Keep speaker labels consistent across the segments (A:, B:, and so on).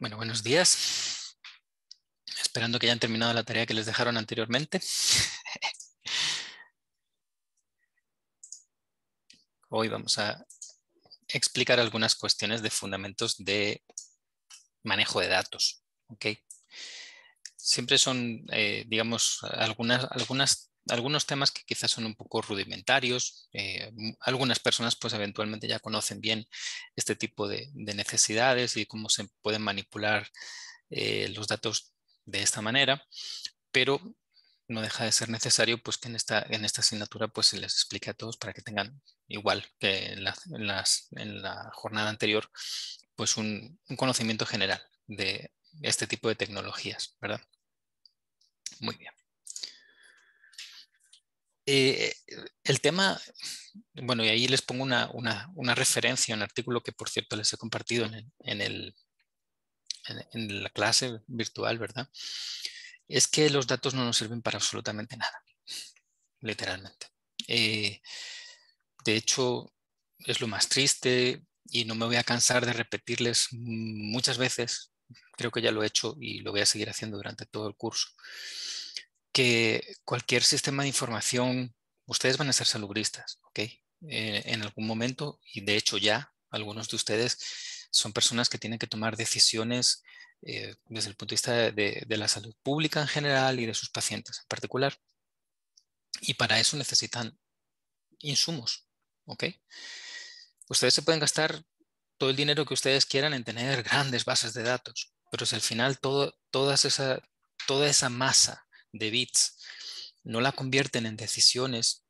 A: Bueno, buenos días. Esperando que hayan terminado la tarea que les dejaron anteriormente. Hoy vamos a explicar algunas cuestiones de fundamentos de manejo de datos. Siempre son, eh, digamos, algunas, algunas algunos temas que quizás son un poco rudimentarios. Eh, algunas personas pues eventualmente ya conocen bien este tipo de, necesidades y cómo se pueden manipular eh, los datos de esta manera, pero no deja de ser necesario pues que en esta, en esta asignatura pues se les explique a todos para que tengan igual que en la, las, en la jornada anterior pues un, un conocimiento general de este tipo de tecnologías, ¿verdad? Muy bien. Eh, el tema, bueno, y ahí les pongo una, referencia, un artículo que por cierto les he compartido en, la clase virtual, ¿verdad? Es que los datos no nos sirven para absolutamente nada, literalmente. Eh, de hecho, es lo más triste y no me voy a cansar de repetirles muchas veces, creo que ya lo he hecho y lo voy a seguir haciendo durante todo el curso que cualquier sistema de información, ustedes van a ser salubristas, ¿ok? Eh, en algún momento, y de hecho ya, algunos de ustedes son personas que tienen que tomar decisiones eh, desde el punto de vista de, la salud pública en general y de sus pacientes en particular. Y para eso necesitan insumos, ¿ok? Ustedes se pueden gastar todo el dinero que ustedes quieran en tener grandes bases de datos, pero es al final todo, todas esa, toda esa masa de bits, no la convierten en decisiones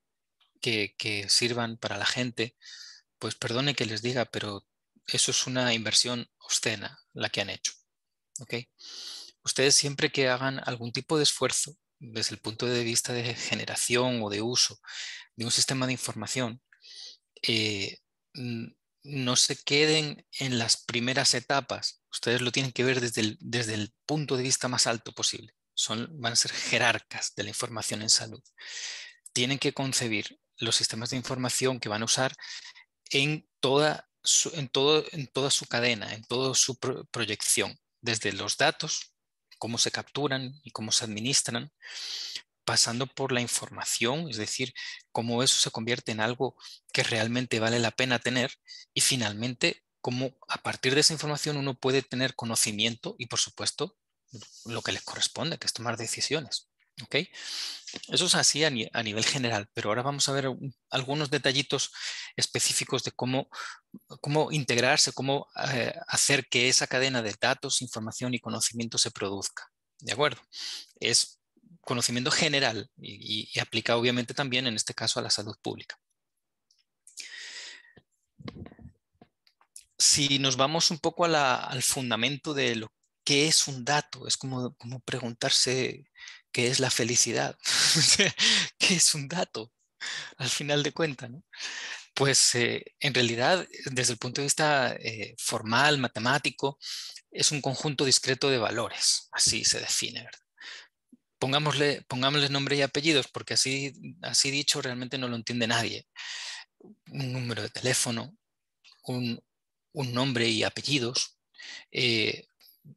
A: que, sirvan para la gente, pues perdone que les diga, pero eso es una inversión obscena la que han hecho. ¿okay? Ustedes siempre que hagan algún tipo de esfuerzo desde el punto de vista de generación o de uso de un sistema de información, eh, no se queden en las primeras etapas. Ustedes lo tienen que ver desde desde el punto de vista más alto posible son, van a ser jerarcas de la información en salud. Tienen que concebir los sistemas de información que van a usar en toda su, todo, en toda su cadena, en toda su proyección, desde los datos, cómo se capturan y cómo se administran, pasando por la información, es decir, cómo eso se convierte en algo que realmente vale la pena tener y finalmente cómo a partir de esa información uno puede tener conocimiento y por supuesto lo que les corresponde, que es tomar decisiones. ¿ok? Eso es así a, nivel general, pero ahora vamos a ver algunos detallitos específicos de cómo, cómo integrarse, cómo eh, hacer que esa cadena de datos, información y conocimiento se produzca. ¿De acuerdo? Es conocimiento general y, aplica obviamente también en este caso a la salud pública. Si nos vamos un poco al fundamento de lo qué es un dato, es como, como preguntarse qué es la felicidad, qué es un dato, al final de cuentas. Pues eh, en realidad, desde el punto de vista eh, formal, matemático, es un conjunto discreto de valores, así se define, Pongámosle, nombre y apellidos, porque así, así dicho realmente no lo entiende nadie. Un número de teléfono, un, nombre y apellidos, eh,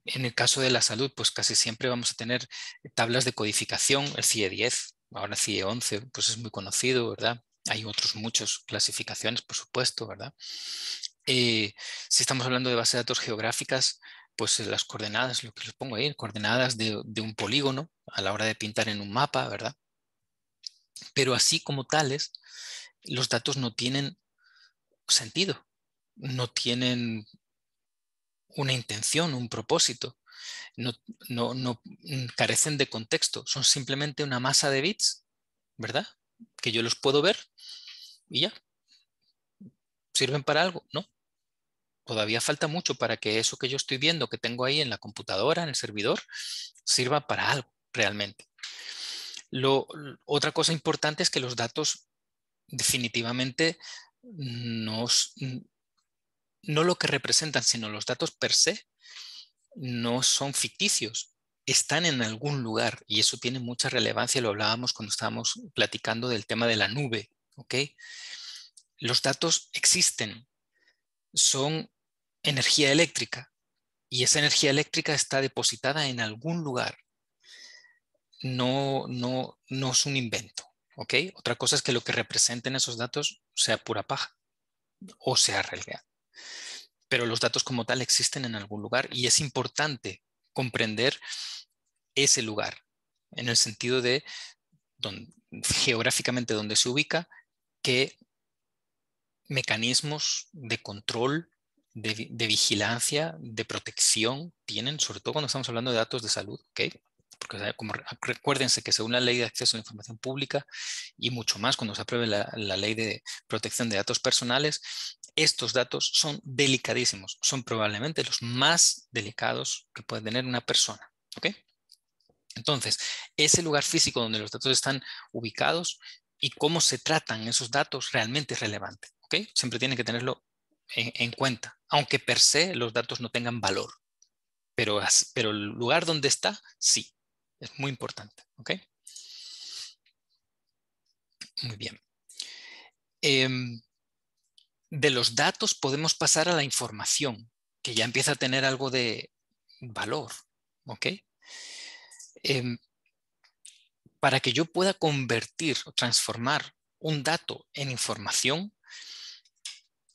A: en el caso de la salud, pues casi siempre vamos a tener tablas de codificación, el CIE e 10, ahora CIE 11, pues es muy conocido, ¿verdad? Hay otros muchos clasificaciones, por supuesto, ¿verdad? Eh, si estamos hablando de bases de datos geográficas, pues las coordenadas, lo que les pongo ahí, coordenadas de un polígono a la hora de pintar en un mapa, ¿verdad? Pero así como tales, los datos no tienen sentido, no tienen una intención, un propósito. No, no, no mm, carecen de contexto, son simplemente una masa de bits, ¿verdad? Que yo los puedo ver y ya. ¿Sirven para algo? No. Todavía falta mucho para que eso que yo estoy viendo, que tengo ahí en la computadora, en el servidor, sirva para algo realmente. Lo, otra cosa importante es que los datos definitivamente nos no lo que representan, sino los datos per se, no son ficticios, están en algún lugar y eso tiene mucha relevancia, lo hablábamos cuando estábamos platicando del tema de la nube, ¿ok? Los datos existen, son energía eléctrica y esa energía eléctrica está depositada en algún lugar. No, no, no es un invento, ¿ok? Otra cosa es que lo que representen esos datos sea pura paja o sea realidad. Pero los datos como tal existen en algún lugar y es importante comprender ese lugar en el sentido de geográficamente donde se ubica, qué mecanismos de control, de, vigilancia, de protección tienen, sobre todo cuando estamos hablando de datos de salud, ¿okay? porque como recuérdense que según la ley de acceso a la información pública y mucho más cuando se apruebe la, ley de protección de datos personales, estos datos son delicadísimos, son probablemente los más delicados que puede tener una persona. ¿ok? Entonces, ese lugar físico donde los datos están ubicados y cómo se tratan esos datos realmente es relevante. ¿ok? Siempre tienen que tenerlo en, cuenta, aunque per se los datos no tengan valor, pero, pero el lugar donde está, sí. Es muy importante, ¿ok? Muy bien. Em, de los datos podemos pasar a la información, que ya empieza a tener algo de valor, ¿ok? Em, para que yo pueda convertir o transformar un dato en información,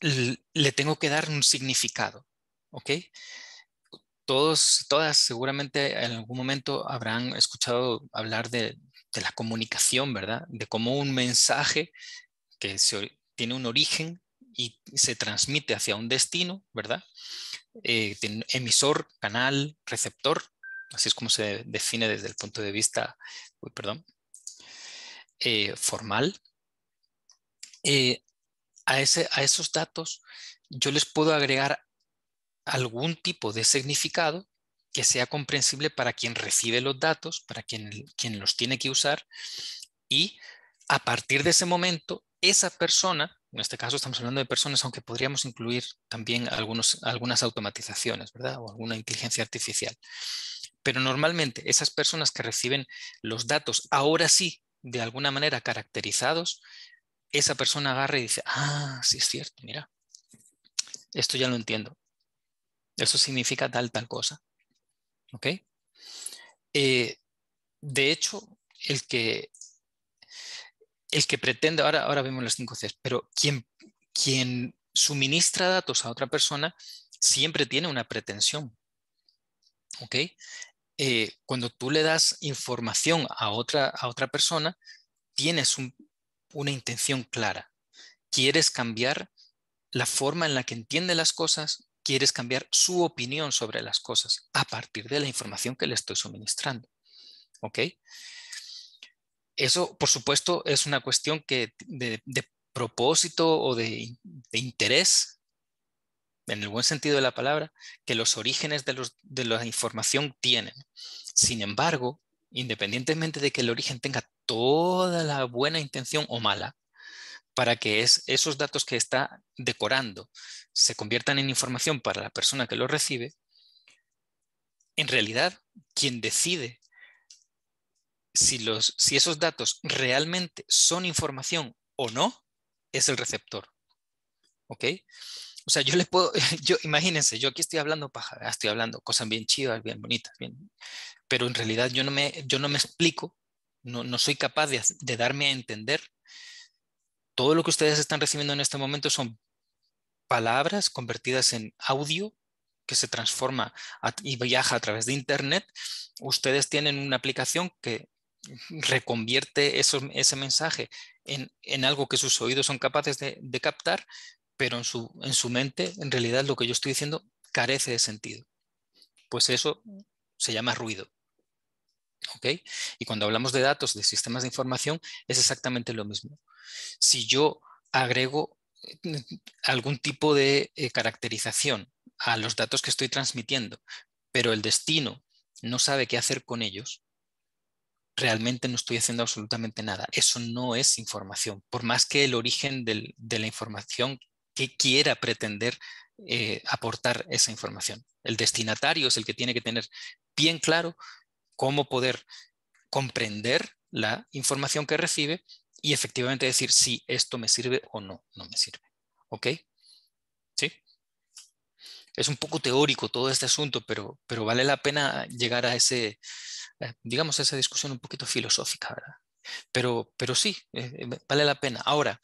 A: le tengo que dar un significado, ¿ok? todos, todas seguramente en algún momento habrán escuchado hablar de, la comunicación, ¿verdad? De cómo un mensaje que tiene un origen y se transmite hacia un destino, ¿verdad? Eh, emisor, canal, receptor, así es como se define desde el punto de vista, eh, formal. Eh, a, a esos datos yo les puedo agregar algún tipo de significado que sea comprensible para quien recibe los datos, para quien, quien los tiene que usar, y a partir de ese momento, esa persona, en este caso estamos hablando de personas, aunque podríamos incluir también algunos, algunas automatizaciones, ¿verdad? O alguna inteligencia artificial. Pero normalmente esas personas que reciben los datos, ahora sí, de alguna manera caracterizados, esa persona agarra y dice, ah, sí es cierto, mira, esto ya lo entiendo. Eso significa tal, tal cosa. ¿Ok? Eh, de hecho, el que, el que pretende, ahora, ahora vemos las cinco Cs, pero quien, quien suministra datos a otra persona siempre tiene una pretensión. ¿Ok? Eh, cuando tú le das información a otra, a otra persona, tienes una intención clara. Quieres cambiar la forma en la que entiende las cosas quieres cambiar su opinión sobre las cosas a partir de la información que le estoy suministrando. ¿Ok? Eso, por supuesto, es una cuestión que de, propósito o de, interés, en el buen sentido de la palabra, que los orígenes de, de la información tienen. Sin embargo, independientemente de que el origen tenga toda la buena intención o mala, para que es, esos datos que está decorando se conviertan en información para la persona que lo recibe, en realidad quien decide si, los, si esos datos realmente son información o no es el receptor. ¿Ok? O sea, yo le puedo, yo, imagínense, yo aquí estoy hablando paja, estoy hablando cosas bien chivas, bien bonitas, bien, pero en realidad yo no me, yo no me explico, no, soy capaz de darme a entender. Todo lo que ustedes están recibiendo en este momento son palabras convertidas en audio que se transforma y viaja a través de Internet, ustedes tienen una aplicación que reconvierte ese mensaje en, algo que sus oídos son capaces de, captar, pero en su, en su mente, en realidad, lo que yo estoy diciendo carece de sentido. Pues eso mm. se llama ruido. Y cuando hablamos de datos, de sistemas de información, es exactamente lo mismo. Si yo agrego algún tipo de eh, caracterización a los datos que estoy transmitiendo, pero el destino no sabe qué hacer con ellos, realmente no estoy haciendo absolutamente nada. Eso no es información, por más que el origen de la información que quiera pretender eh, aportar esa información. El destinatario es el que tiene que tener bien claro cómo poder comprender la información que recibe y efectivamente decir si esto me sirve o no, no me sirve. ¿Ok? ¿Sí? Es un poco teórico todo este asunto, pero, pero vale la pena llegar a ese, eh, digamos, a esa discusión un poquito filosófica, ¿verdad? Pero, pero sí, eh, eh, vale la pena. Ahora,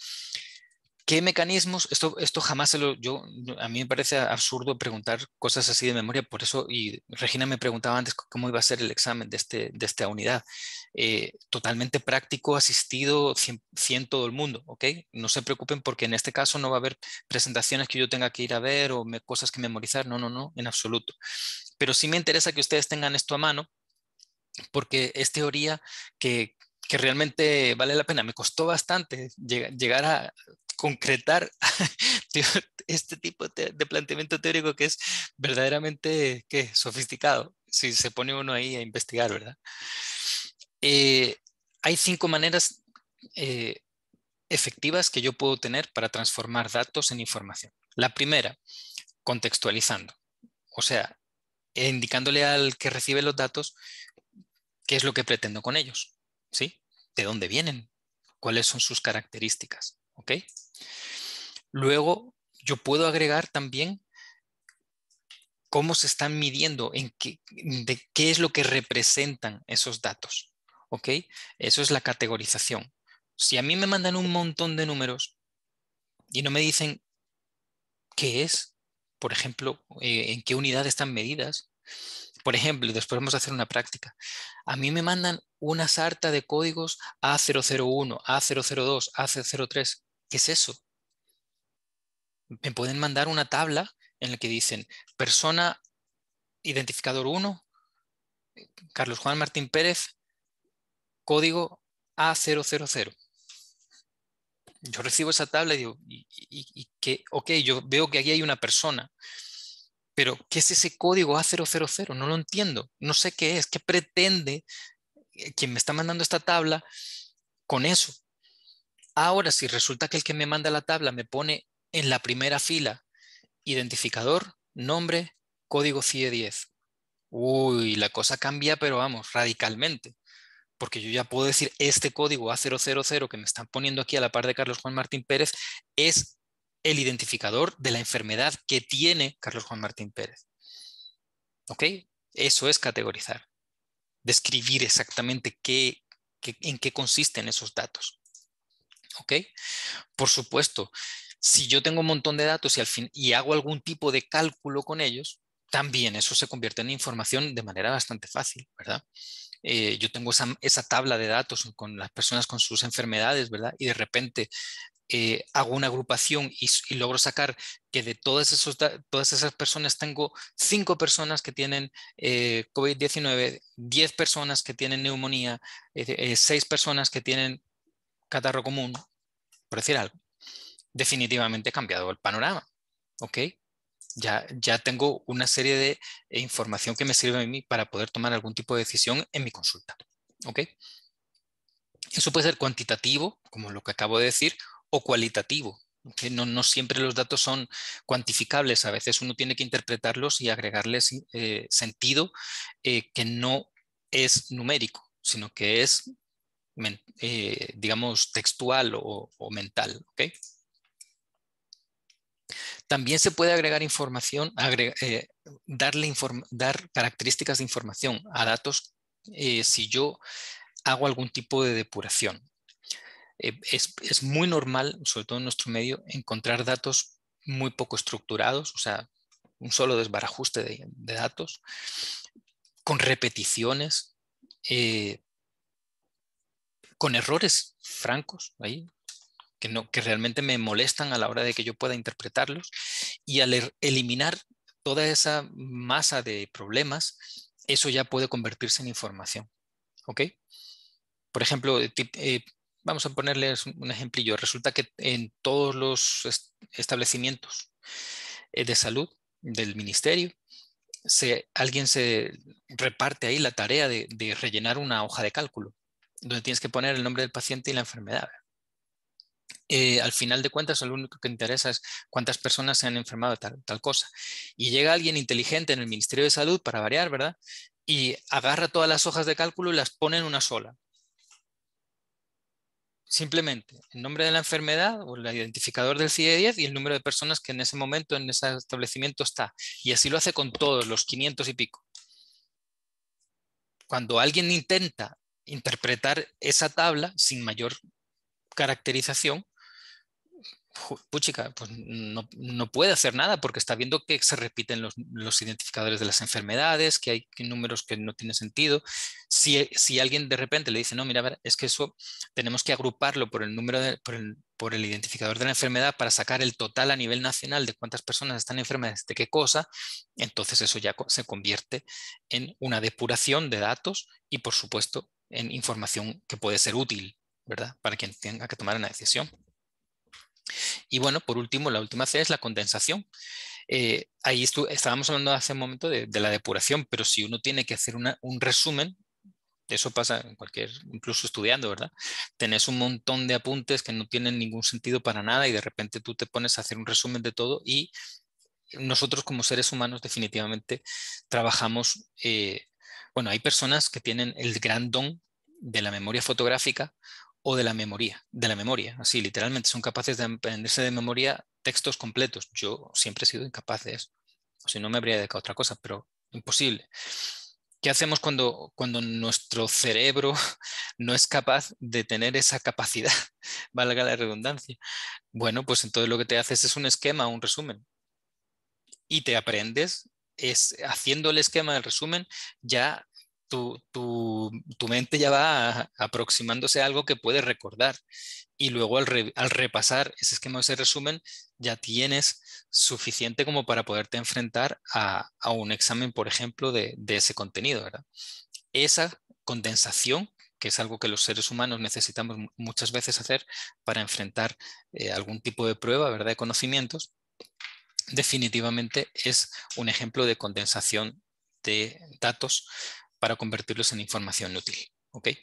A: ¿Qué mecanismos? Esto, esto jamás se lo. Yo, a mí me parece absurdo preguntar cosas así de memoria, por eso, y Regina me preguntaba antes cómo iba a ser el examen de, este, de esta unidad. Eh, totalmente práctico, asistido, 100, todo el mundo, ¿ok? No se preocupen porque en este caso no va a haber presentaciones que yo tenga que ir a ver o cosas que memorizar, no, no, no, en absoluto. Pero sí me interesa que ustedes tengan esto a mano porque es teoría que, que realmente vale la pena. Me costó bastante llegar a concretar este tipo de planteamiento teórico que es verdaderamente sofisticado, si se pone uno ahí a investigar, ¿verdad? Eh, hay cinco maneras eh, efectivas que yo puedo tener para transformar datos en información. La primera, contextualizando, o sea, indicándole al que recibe los datos qué es lo que pretendo con ellos, ¿sí? ¿De dónde vienen? ¿Cuáles son sus características? ¿Ok? Luego, yo puedo agregar también cómo se están midiendo, en qué, de qué es lo que representan esos datos. Eso es la categorización. Si a mí me mandan un montón de números y no me dicen qué es, por ejemplo, eh, en qué unidad están medidas, por ejemplo, después vamos a hacer una práctica. A mí me mandan una sarta de códigos A001, A002, A003. ¿Qué es eso? Me pueden mandar una tabla en la que dicen persona identificador 1, Carlos Juan Martín Pérez, código A000. Yo recibo esa tabla y digo, que, ok, yo veo que aquí hay una persona, pero ¿qué es ese código A000? No lo entiendo, no sé qué es, qué pretende eh, quien me está mandando esta tabla con eso. Ahora, si resulta que el que me manda la tabla me pone en la primera fila identificador, nombre, código CIE 10. Uy, la cosa cambia, pero vamos, radicalmente. Porque yo ya puedo decir, este código A000 que me están poniendo aquí a la par de Carlos Juan Martín Pérez es el identificador de la enfermedad que tiene Carlos Juan Martín Pérez. ¿Ok? Eso es categorizar. Describir exactamente qué en qué consisten esos datos. Por supuesto, si yo tengo un montón de datos y, al fin, y hago algún tipo de cálculo con ellos, también eso se convierte en información de manera bastante fácil, ¿verdad? Eh, yo tengo esa, tabla de datos con las personas con sus enfermedades, ¿verdad? Y de repente eh, hago una agrupación y, logro sacar que de todas, todas esas personas tengo cinco personas que tienen eh, COVID-19, 10 personas que tienen neumonía, seis personas que tienen catarro común, por decir algo, definitivamente he cambiado el panorama. ¿Ok? Ya, ya tengo una serie de información que me sirve a mí para poder tomar algún tipo de decisión en mi consulta. ¿Ok? Eso puede ser cuantitativo, como lo que acabo de decir, o cualitativo. que No, no, siempre los datos son cuantificables, a veces uno tiene que interpretarlos y agregarles eh, sentido eh, que no es numérico, sino que es eh, digamos, textual o, mental. También se puede agregar información, eh, darle dar características de información a datos eh, si yo hago algún tipo de depuración. es, muy normal, sobre todo en nuestro medio, encontrar datos muy poco estructurados, o sea, un solo desbarajuste de, de datos, con repeticiones, con errores francos ahí, que, no, que realmente me molestan a la hora de que yo pueda interpretarlos, y al er, eliminar toda esa masa de problemas, eso ya puede convertirse en información. ¿Ok? Por ejemplo, eh, eh, vamos a ponerles un ejemplillo. Resulta que en todos los establecimientos eh, de salud del ministerio, alguien se reparte ahí la tarea de rellenar una hoja de cálculo donde tienes que poner el nombre del paciente y la enfermedad. Eh, al final de cuentas, lo único que interesa es cuántas personas se han enfermado de tal, cosa. Y llega alguien inteligente en el Ministerio de Salud, para variar, ¿verdad? Y agarra todas las hojas de cálculo y las pone en una sola. Simplemente el nombre de la enfermedad o el identificador del CIE-10 e y el número de personas que en ese momento, en ese establecimiento está. Y así lo hace con todos los 500 y pico. Cuando alguien intenta interpretar esa tabla sin mayor caracterización, puchica, pues no, no, puede hacer nada porque está viendo que se repiten los, identificadores de las enfermedades, que hay números que no tienen sentido. Si, alguien de repente le dice, no, mira, es que eso tenemos que agruparlo por el número por, el, por el identificador de la enfermedad para sacar el total a nivel nacional de cuántas personas están enfermas de qué cosa, entonces eso ya se convierte en una depuración de datos y, por supuesto, en información que puede ser útil, ¿verdad? Para quien tenga que tomar una decisión. Y bueno, por último, la última C es la condensación. Eh, ahí estábamos hablando hace un momento de, la depuración, pero si uno tiene que hacer un resumen, eso pasa en cualquier, incluso estudiando, ¿verdad? Tenés un montón de apuntes que no tienen ningún sentido para nada y de repente tú te pones a hacer un resumen de todo y nosotros como seres humanos definitivamente trabajamos eh, bueno, hay personas que tienen el gran don de la memoria fotográfica o de la memoria, de la memoria, así literalmente son capaces de aprenderse de memoria textos completos. Yo siempre he sido incapaz de eso, o si no me habría dedicado a otra cosa, pero imposible. ¿Qué hacemos cuando, cuando nuestro cerebro no es capaz de tener esa capacidad, valga la redundancia? Bueno, pues entonces lo que te haces es un esquema, un resumen. Y te aprendes haciendo el esquema del resumen, ya tu, mente ya va aproximándose a algo que puedes recordar. Y luego al, repasar ese esquema, ese resumen, ya tienes suficiente como para poderte enfrentar a, un examen, por ejemplo, de, ese contenido. ¿verdad? Esa condensación que es algo que los seres humanos necesitamos muchas veces hacer para enfrentar eh, algún tipo de prueba ¿verdad? de conocimientos, definitivamente es un ejemplo de condensación de datos para convertirlos en información útil. ¿okay?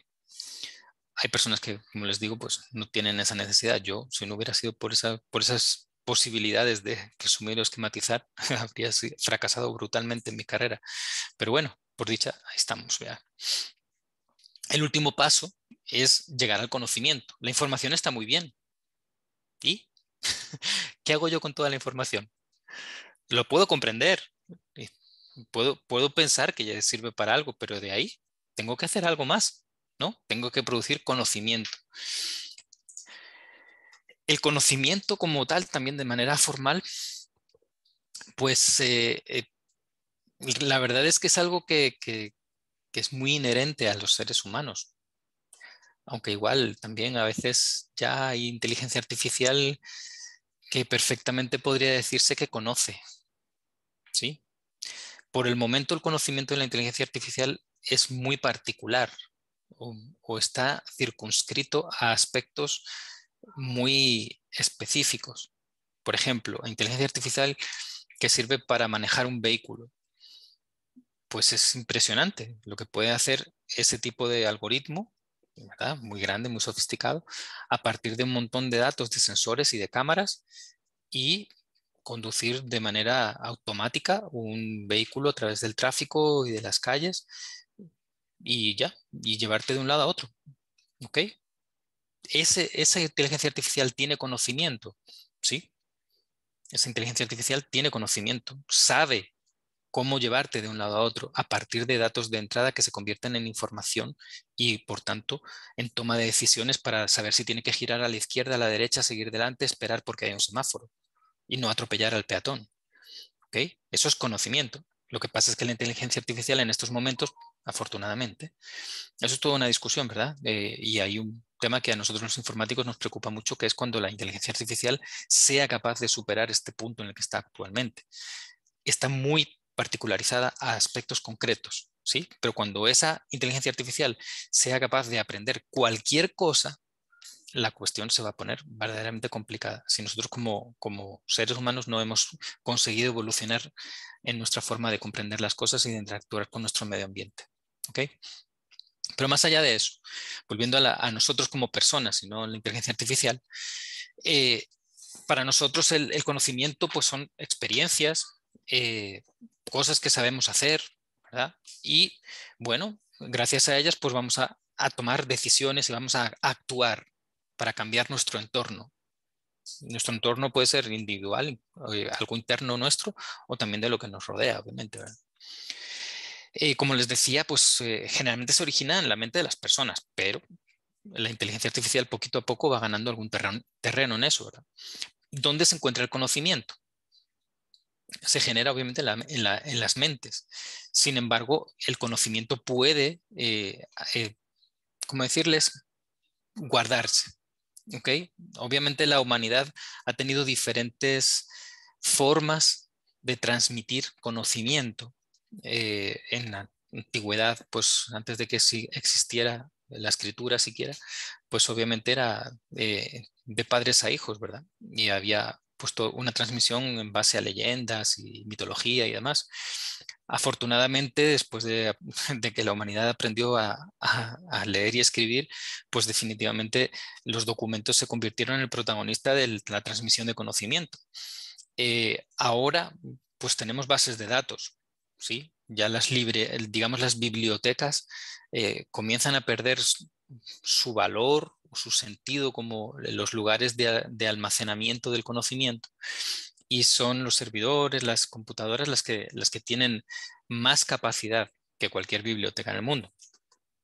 A: Hay personas que, como les digo, pues no tienen esa necesidad. Yo, si no hubiera sido por, por esas posibilidades de resumir o esquematizar, habría fracasado brutalmente en mi carrera. Pero bueno, por dicha, ahí estamos. El último paso es llegar al conocimiento. La información está muy bien. ¿Y qué hago yo con toda la información? lo puedo comprender, puedo, puedo pensar que ya sirve para algo, pero de ahí tengo que hacer algo más, ¿no? Tengo que producir conocimiento. El conocimiento como tal, también de manera formal, pues eh, eh, la verdad es que es algo que, que es muy inherente a los seres humanos aunque igual también a veces ya hay inteligencia artificial que perfectamente podría decirse que conoce. ¿sí? Por el momento el conocimiento de la inteligencia artificial es muy particular o, o está circunscrito a aspectos muy específicos. Por ejemplo, inteligencia artificial que sirve para manejar un vehículo. Pues es impresionante lo que puede hacer ese tipo de algoritmo muy grande, muy sofisticado, a partir de un montón de datos de sensores y de cámaras y conducir de manera automática un vehículo a través del tráfico y de las calles y ya, y llevarte de un lado a otro. ¿Ok? esa inteligencia artificial tiene conocimiento, ¿sí? Esa inteligencia artificial tiene conocimiento, sabe cómo llevarte de un lado a otro a partir de datos de entrada que se convierten en información y, por tanto, en toma de decisiones para saber si tiene que girar a la izquierda, a la derecha, seguir delante, esperar porque hay un semáforo y no atropellar al peatón. ¿Okay? Eso es conocimiento. Lo que pasa es que la inteligencia artificial en estos momentos, afortunadamente, eso es toda una discusión, ¿verdad? Eh, y hay un tema que a nosotros los informáticos nos preocupa mucho, que es cuando la inteligencia artificial sea capaz de superar este punto en el que está actualmente. Está muy particularizada a aspectos concretos, ¿sí? Pero cuando esa inteligencia artificial sea capaz de aprender cualquier cosa, la cuestión se va a poner verdaderamente complicada. Si nosotros como, como seres humanos no hemos conseguido evolucionar en nuestra forma de comprender las cosas y de interactuar con nuestro medio ambiente. ¿okay? Pero más allá de eso, volviendo a, nosotros como personas y no la inteligencia artificial, eh, para nosotros el, el, conocimiento pues son experiencias, eh, cosas que sabemos hacer, ¿verdad? Y bueno, gracias a ellas pues vamos a, tomar decisiones y vamos a, actuar para cambiar nuestro entorno. Nuestro entorno puede ser individual, eh, algo interno nuestro, o también de lo que nos rodea, obviamente. Eh, como les decía, pues generalmente se origina en la mente de las personas, pero la inteligencia artificial poquito a poco va ganando algún terreno, terreno en eso. ¿verdad? ¿Dónde se encuentra el conocimiento? se genera obviamente en, las mentes. Sin embargo, el conocimiento puede, eh, eh, como decirles, guardarse. Obviamente la humanidad ha tenido diferentes formas de transmitir conocimiento. Eh, en la antigüedad, pues antes de que existiera la escritura siquiera, pues obviamente era de padres a hijos, ¿verdad? Y había puesto una transmisión en base a leyendas y mitología y demás. Afortunadamente, después de, que la humanidad aprendió a, leer y escribir, pues definitivamente los documentos se convirtieron en el protagonista de la transmisión de conocimiento. Eh, ahora, pues tenemos bases de datos, ¿sí? Ya las libre, digamos las bibliotecas eh, comienzan a perder su valor su sentido como los lugares de, almacenamiento del conocimiento y son los servidores, las computadoras las que, las que tienen más capacidad que cualquier biblioteca en el mundo.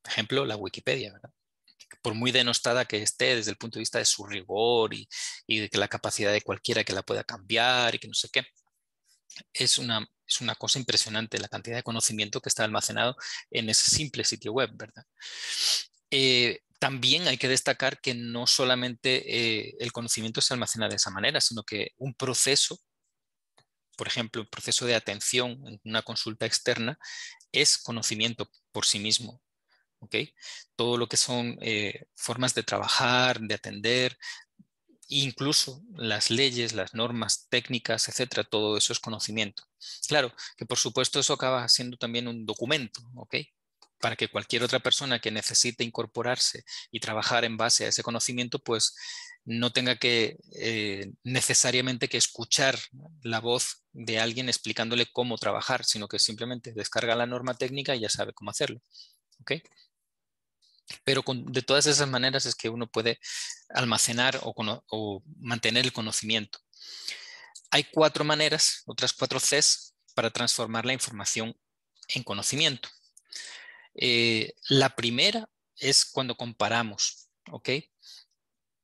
A: Por ejemplo, la Wikipedia, ¿verdad? por muy denostada que esté desde el punto de vista de su rigor y, de que la capacidad de cualquiera que la pueda cambiar y que no sé qué. Es una, es una cosa impresionante la cantidad de conocimiento que está almacenado en ese simple sitio web, ¿verdad? Eh, también hay que destacar que no solamente eh, el conocimiento se almacena de esa manera, sino que un proceso, por ejemplo, un proceso de atención en una consulta externa, es conocimiento por sí mismo. ¿okay? Todo lo que son eh, formas de trabajar, de atender, incluso las leyes, las normas técnicas, etcétera, todo eso es conocimiento. Claro, que por supuesto eso acaba siendo también un documento, para que cualquier otra persona que necesite incorporarse y trabajar en base a ese conocimiento, pues no tenga que eh, necesariamente que escuchar la voz de alguien explicándole cómo trabajar, sino que simplemente descarga la norma técnica y ya sabe cómo hacerlo. Pero de todas esas maneras es que uno puede almacenar o, o mantener el conocimiento. Hay cuatro maneras, otras cuatro Cs, para transformar la información en conocimiento. Eh, la primera es cuando comparamos, ¿ok?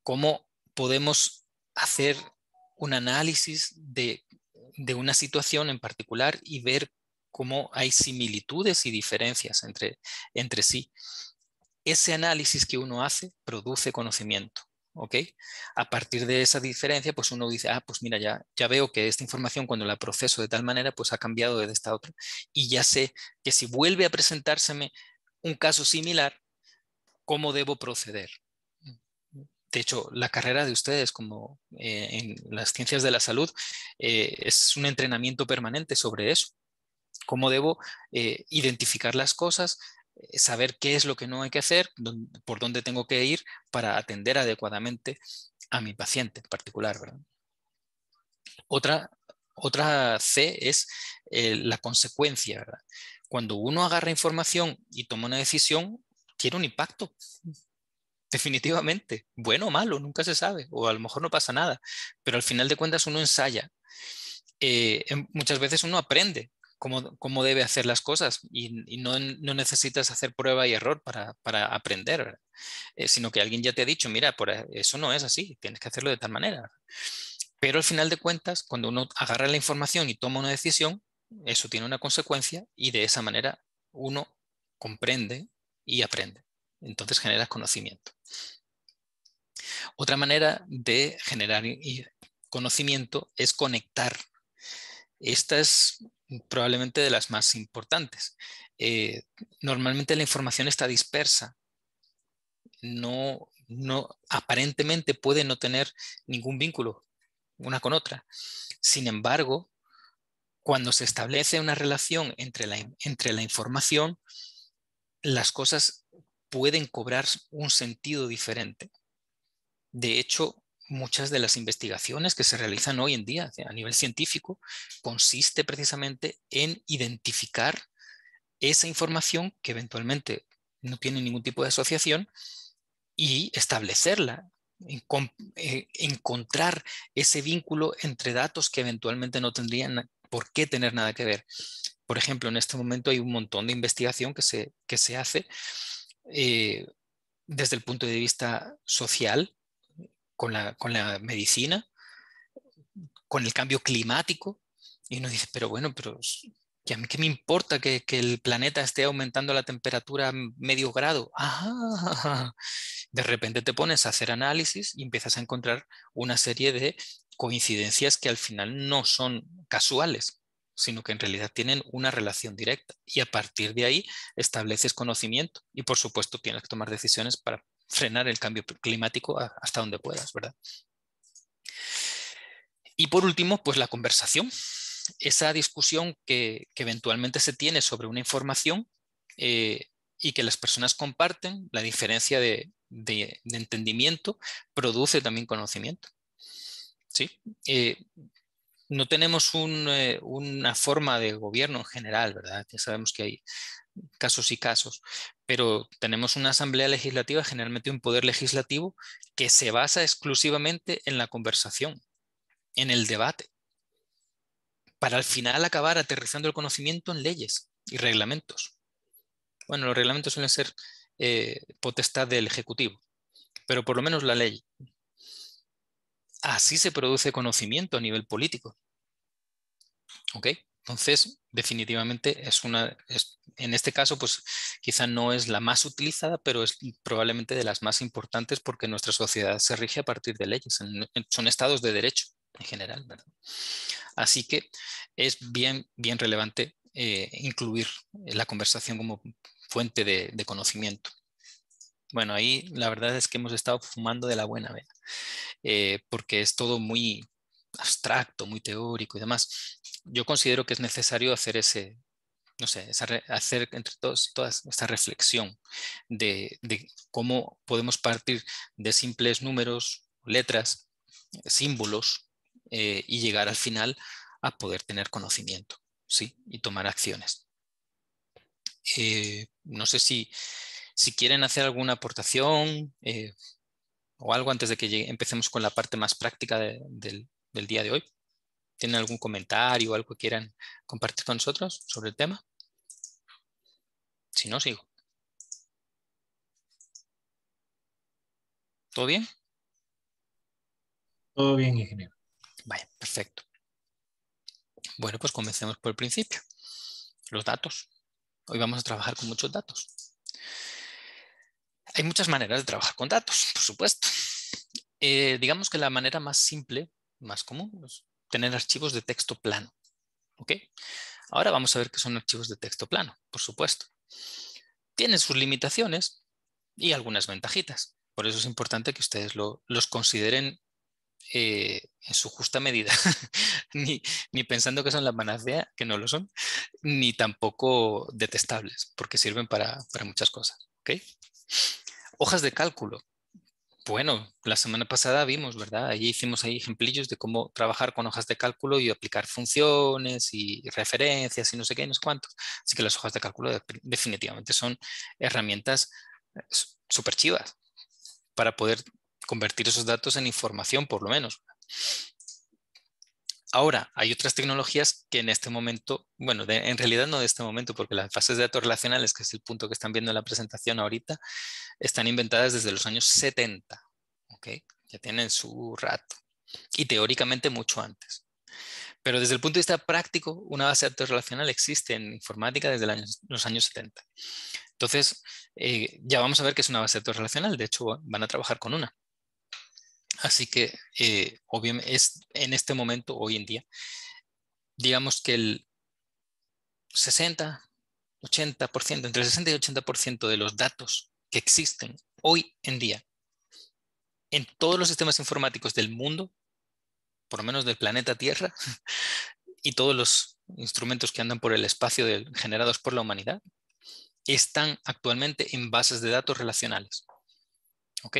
A: Cómo podemos hacer un análisis de, de una situación en particular y ver cómo hay similitudes y diferencias entre, entre sí. Ese análisis que uno hace produce conocimiento. ¿ok? A partir de esa diferencia, pues uno dice, ah, pues mira, ya, ya veo que esta información cuando la proceso de tal manera, pues ha cambiado de esta otra. Y ya sé que si vuelve a presentárseme un caso similar, ¿cómo debo proceder? De hecho, la carrera de ustedes, como eh, en las ciencias de la salud, eh, es un entrenamiento permanente sobre eso. ¿Cómo debo eh, identificar las cosas, eh, saber qué es lo que no hay que hacer, por dónde tengo que ir para atender adecuadamente a mi paciente en particular. Otra, otra C es eh, la consecuencia. Cuando uno agarra información y toma una decisión, tiene un impacto. Definitivamente, bueno o malo, nunca se sabe, o a lo mejor no pasa nada, pero al final de cuentas uno ensaya. Eh, em, muchas veces uno aprende cómo, debe hacer las cosas y, no, necesitas hacer prueba y error para, aprender, eh, sino que alguien ya te ha dicho, mira, por e, eso no es así, tienes que hacerlo de tal manera. Pero al final de cuentas, cuando uno agarra la información y toma una decisión, eso tiene una consecuencia y de esa manera uno comprende y aprende. Entonces generas conocimiento. Otra manera de generar conocimiento es conectar. Esta es probablemente de las más importantes. Eh, normalmente la información está dispersa. No, no, aparentemente puede no tener ningún vínculo una con otra. Sin embargo, cuando se establece una relación entre la, entre la información, las cosas pueden cobrar un sentido diferente. De hecho, muchas de las investigaciones que se realizan hoy en día a nivel científico consiste precisamente en identificar esa información que eventualmente no tiene ningún tipo de asociación y establecerla, eh, encontrar ese vínculo entre datos que eventualmente no tendrían por qué tener nada que ver. Por ejemplo, en este momento hay un montón de investigación que se, se hace eh, desde el punto de vista social con la, medicina, con el cambio climático, y uno dice, pero bueno, pero ¿qué, a mí me importa que, el planeta esté aumentando la temperatura medio grado?
B: Ah,
A: de repente te pones a hacer análisis y empiezas a encontrar una serie de coincidencias que al final no son casuales, sino que en realidad tienen una relación directa. Y a partir de ahí estableces conocimiento y por supuesto tienes que tomar decisiones para frenar el cambio climático hasta donde puedas, ¿verdad? Y por último, pues la conversación, esa discusión que, eventualmente se tiene sobre una información eh, y que las personas comparten, la diferencia de, entendimiento produce también conocimiento. ¿Sí? Eh, no tenemos eh, una forma de gobierno en general, ¿verdad? Ya sabemos que hay casos y casos, pero tenemos una asamblea legislativa, generalmente un poder legislativo, que se basa exclusivamente en la conversación, en el debate, para al final acabar aterrizando el conocimiento en leyes y reglamentos. Bueno, los reglamentos suelen ser eh, potestad del Ejecutivo, pero por lo menos la ley. Así se produce conocimiento a nivel político. ¿Ok? Entonces, definitivamente es una, en este caso, pues quizá no es la más utilizada, pero es probablemente de las más importantes porque nuestra sociedad se rige a partir de leyes, son estados de derecho en general, Así que es bien, bien relevante eh, incluir la conversación como fuente de, conocimiento. Bueno, ahí la verdad es que hemos estado fumando de la buena vena, eh, porque es todo muy abstracto, muy teórico y demás yo considero que es necesario hacer ese, no sé, hacer entre todos todas esta reflexión de, cómo podemos partir de simples números, letras, símbolos eh, y llegar al final a poder tener conocimiento ¿sí? y tomar acciones. Eh, no sé si, quieren hacer alguna aportación eh, o algo antes de que empecemos con la parte más práctica del día de hoy. ¿Tienen algún comentario o algo que quieran compartir con nosotros sobre el tema? Si no, sigo. ¿Todo bien? Todo bien, ingeniero. Vaya, perfecto. Bueno, pues comencemos por el principio. Los datos. Hoy vamos a trabajar con muchos datos. Hay muchas maneras de trabajar con datos, por supuesto. Eh, digamos que la manera más simple, más común, tener archivos de texto plano. ¿Ok? Ahora vamos a ver qué son archivos de texto plano, por supuesto. Tienen sus limitaciones y algunas ventajitas. Por eso es importante que ustedes los consideren eh, en su justa medida, ni, pensando que son la panacea, que no lo son, ni tampoco detestables, porque sirven para, muchas cosas. Hojas de cálculo. Bueno, la semana pasada vimos, ¿verdad? Allí hicimos ahí ejemplillos de cómo trabajar con hojas de cálculo y aplicar funciones y referencias y no sé qué, no sé cuántos. Así que las hojas de cálculo definitivamente son herramientas eh, súper chivas para poder convertir esos datos en información, por lo menos. Ahora, hay otras tecnologías que en este momento, bueno, en realidad no de este momento, porque las bases de datos relacionales, que es el punto que están viendo en la presentación ahorita, están inventadas desde los años 70, Ya tienen su rato, y teóricamente mucho antes. Pero desde el punto de vista práctico, una base de datos relacional existe en informática desde los años 70. Entonces, eh, ya vamos a ver qué es una base de datos relacional, de hecho van a trabajar con una. Así que, eh, obviamente, es en este momento, hoy en día, digamos que el 60, 80%, entre el 60 y 80% de los datos que existen hoy en día en todos los sistemas informáticos del mundo, por lo menos del planeta Tierra, y todos los instrumentos que andan por el espacio generados por la humanidad, están actualmente en bases de datos relacionales. ¿Ok?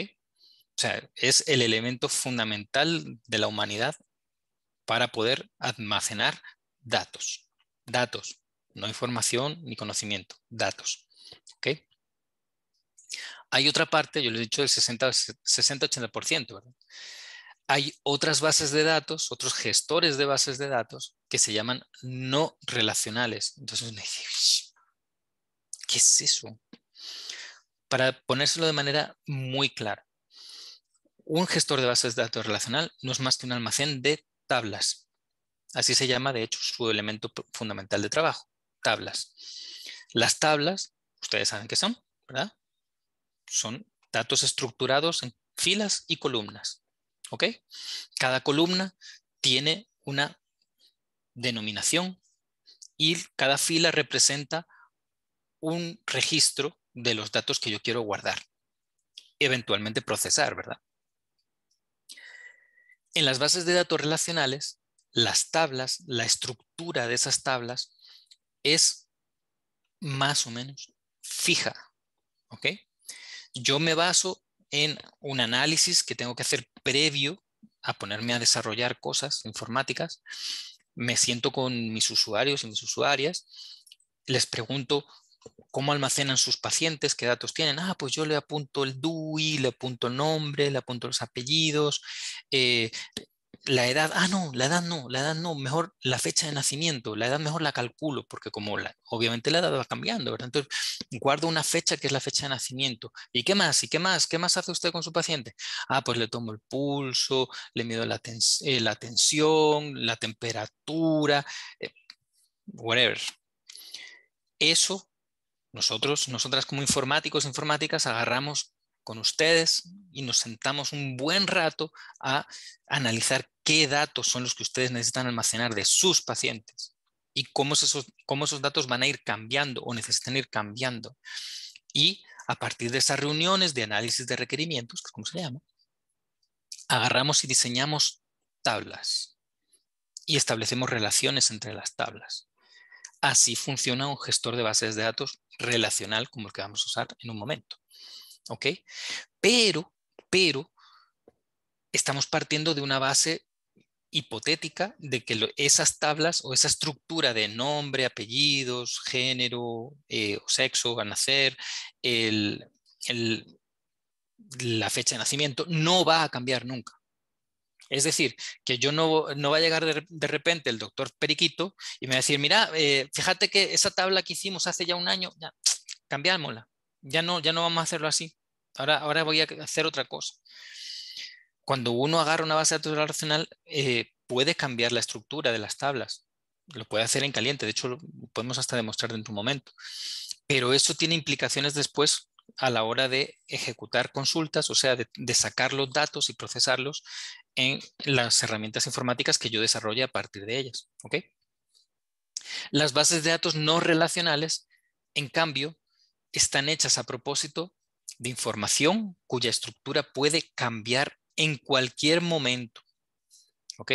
A: o sea, es el elemento fundamental de la humanidad para poder almacenar datos. Datos, no información ni conocimiento, datos. Hay otra parte, yo les he dicho, del 60-80%. Hay otras bases de datos, otros gestores de bases de datos que se llaman no relacionales. Entonces, ¿qué es eso? Para ponérselo de manera muy clara un gestor de bases de datos relacional no es más que un almacén de tablas. Así se llama, de hecho, su elemento fundamental de trabajo, tablas. Las tablas, ustedes saben qué son, ¿verdad? Son datos estructurados en filas y columnas. ¿Ok? Cada columna tiene una denominación y cada fila representa un registro de los datos que yo quiero guardar. Eventualmente procesar, ¿verdad? En las bases de datos relacionales, las tablas, la estructura de esas tablas es más o menos fija. ¿Ok? Yo me baso en un análisis que tengo que hacer previo a ponerme a desarrollar cosas informáticas. Me siento con mis usuarios y mis usuarias. Les pregunto cómo almacenan sus pacientes, qué datos tienen. Ah, pues yo le apunto el DUI, le apunto el nombre, le apunto los apellidos, eh, la edad. Ah, no, la edad no, la edad no, mejor la fecha de nacimiento, la edad mejor la calculo, porque como obviamente la edad va cambiando, ¿verdad? Entonces, guardo una fecha que es la fecha de nacimiento. ¿Y qué más? ¿Y qué más? ¿Qué más hace usted con su paciente? Ah, pues le tomo el pulso, le mido la, tensión, eh, la temperatura. Eh, whatever, eso nosotros, nosotras como informáticos, e informáticas, agarramos con ustedes y nos sentamos un buen rato a analizar qué datos son los que ustedes necesitan almacenar de sus pacientes y cómo esos, cómo esos datos van a ir cambiando o necesitan ir cambiando. Y a partir de esas reuniones de análisis de requerimientos, que es como se llama, agarramos y diseñamos tablas y establecemos relaciones entre las tablas. Así funciona un gestor de bases de datos relacional como el que vamos a usar en un momento. ¿Ok? Pero, pero, estamos partiendo de una base hipotética de que esas tablas o esa estructura de nombre, apellidos, género eh, o sexo a nacer, la fecha de nacimiento, no va a cambiar nunca. Es decir, que yo no, no va a llegar de, repente el doctor Periquito y me va a decir, mira, eh, fíjate que esa tabla que hicimos hace ya un año, ya, cambiámosla, ya no, ya no vamos a hacerlo así, ahora, ahora voy a hacer otra cosa. Cuando uno agarra una base de datos relacional, eh, puede cambiar la estructura de las tablas, lo puede hacer en caliente, de hecho lo podemos hasta demostrar en de un momento, pero eso tiene implicaciones después a la hora de ejecutar consultas, o sea, de, sacar los datos y procesarlos en las herramientas informáticas que yo desarrolle a partir de ellas. ¿ok? Las bases de datos no relacionales, en cambio, están hechas a propósito de información cuya estructura puede cambiar en cualquier momento. ¿ok?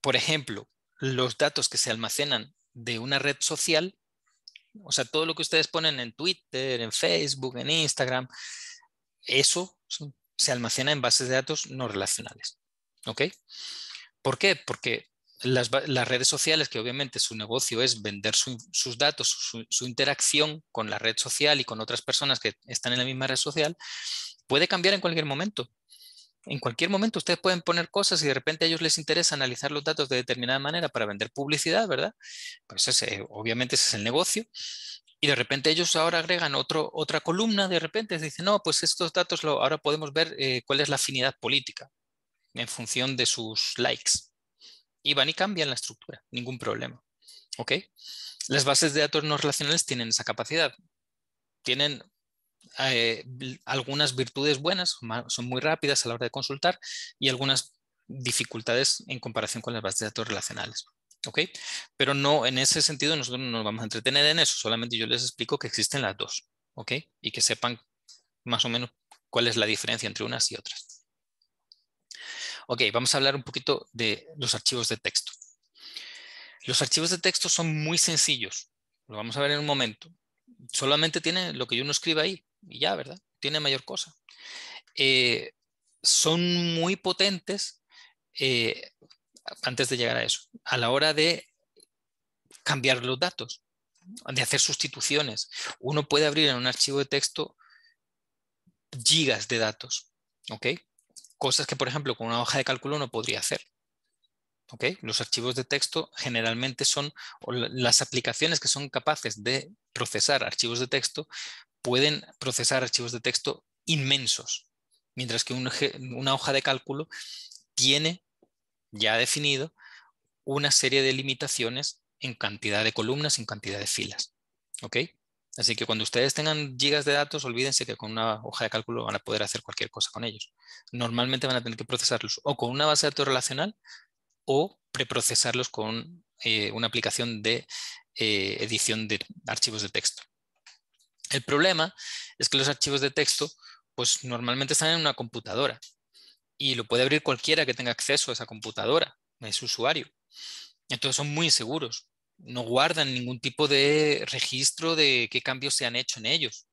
A: Por ejemplo, los datos que se almacenan de una red social o sea, todo lo que ustedes ponen en Twitter, en Facebook, en Instagram, eso se almacena en bases de datos no relacionales. ¿Ok? ¿Por qué? Porque las, redes sociales, que obviamente su negocio es vender sus datos, su interacción con la red social y con otras personas que están en la misma red social, puede cambiar en cualquier momento en cualquier momento ustedes pueden poner cosas y de repente a ellos les interesa analizar los datos de determinada manera para vender publicidad, ¿verdad? Pues obviamente ese es el negocio. Y de repente ellos ahora agregan otro, otra columna, de repente dice no, pues estos datos lo, ahora podemos ver eh, cuál es la afinidad política en función de sus likes. Y van y cambian la estructura, ningún problema. ¿Ok? Las bases de datos no relacionales tienen esa capacidad. Tienen eh, algunas virtudes buenas, son muy rápidas a la hora de consultar y algunas dificultades en comparación con las bases de datos relacionales. ¿ok? Pero no, en ese sentido nosotros no nos vamos a entretener en eso, solamente yo les explico que existen las dos, ¿ok? Y que sepan más o menos cuál es la diferencia entre unas y otras. Ok, vamos a hablar un poquito de los archivos de texto. Los archivos de texto son muy sencillos, lo vamos a ver en un momento. Solamente tiene lo que yo no escriba ahí, y ya, ¿verdad? Tiene mayor cosa. Eh, son muy potentes eh, antes de llegar a eso, a la hora de cambiar los datos, de hacer sustituciones. Uno puede abrir en un archivo de texto gigas de datos, ¿ok? Cosas que, por ejemplo, con una hoja de cálculo no podría hacer. ok Los archivos de texto generalmente son, las aplicaciones que son capaces de procesar archivos de texto pueden procesar archivos de texto inmensos, mientras que una hoja de cálculo tiene ya definido una serie de limitaciones en cantidad de columnas, en cantidad de filas. Así que cuando ustedes tengan gigas de datos, olvídense que con una hoja de cálculo van a poder hacer cualquier cosa con ellos. Normalmente van a tener que procesarlos o con una base de datos relacional o preprocesarlos con eh, una aplicación de eh, edición de archivos de texto. El problema es que los archivos de texto pues normalmente están en una computadora y lo puede abrir cualquiera que tenga acceso a esa computadora, ese usuario. Entonces son muy inseguros, no guardan ningún tipo de registro de qué cambios se han hecho en ellos,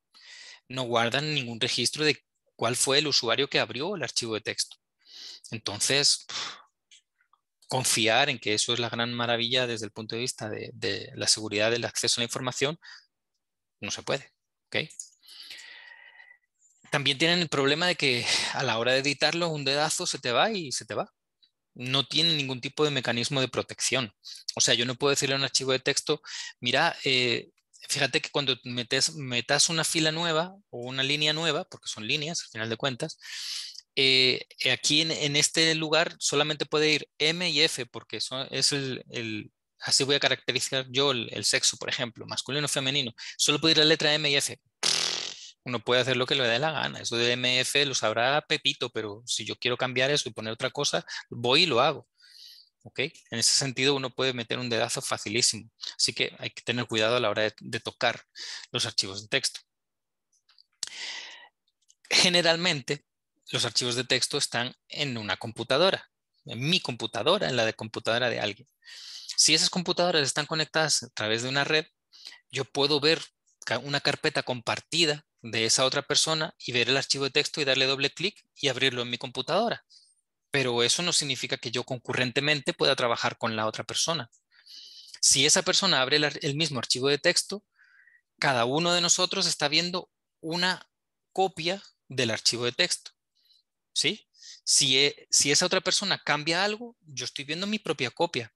A: no guardan ningún registro de cuál fue el usuario que abrió el archivo de texto. Entonces, confiar en que eso es la gran maravilla desde el punto de vista de la seguridad del acceso a la información, no se puede. También tienen el problema de que a la hora de editarlo un dedazo se te va y se te va. No tiene ningún tipo de mecanismo de protección. O sea, yo no puedo decirle a un archivo de texto, mira, eh, fíjate que cuando metes, metas una fila nueva o una línea nueva, porque son líneas al final de cuentas, eh, aquí en, este lugar solamente puede ir M y F porque es el, así voy a caracterizar yo el, sexo, por ejemplo, masculino o femenino. Solo puedo ir la letra M y F. Uno puede hacer lo que le dé la gana. Eso de M, y F lo sabrá Pepito, pero si yo quiero cambiar eso y poner otra cosa, voy y lo hago. ¿Okay? En ese sentido uno puede meter un dedazo facilísimo. Así que hay que tener cuidado a la hora de, de tocar los archivos de texto. Generalmente los archivos de texto están en una computadora, en mi computadora, en la de computadora de alguien. Si esas computadoras están conectadas a través de una red, yo puedo ver una carpeta compartida de esa otra persona y ver el archivo de texto y darle doble clic y abrirlo en mi computadora. Pero eso no significa que yo concurrentemente pueda trabajar con la otra persona. Si esa persona abre el, mismo archivo de texto, cada uno de nosotros está viendo una copia del archivo de texto. ¿Sí? si e, esa otra persona cambia algo, yo estoy viendo mi propia copia.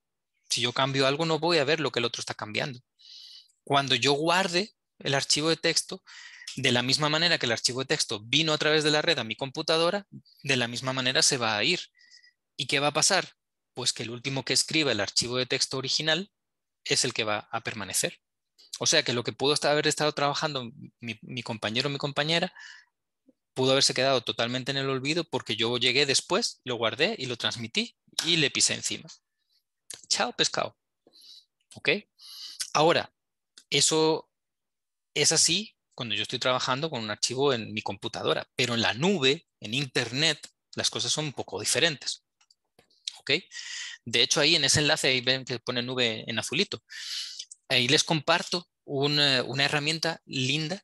A: Si yo cambio algo, no voy a ver lo que el otro está cambiando. Cuando yo guarde el archivo de texto, de la misma manera que el archivo de texto vino a través de la red a mi computadora, de la misma manera se va a ir. ¿Y qué va a pasar? Pues que el último que escriba el archivo de texto original es el que va a permanecer. O sea que lo que pudo haber estado trabajando mi, compañero o mi compañera pudo haberse quedado totalmente en el olvido porque yo llegué después, lo guardé y lo transmití y le pisé encima. Chao pescado. ¿Ok? Ahora, eso es así cuando yo estoy trabajando con un archivo en mi computadora, pero en la nube, en Internet, las cosas son un poco diferentes. ¿Ok? De hecho, ahí en ese enlace, ahí ven que pone nube en azulito. Ahí les comparto una, eh, una herramienta linda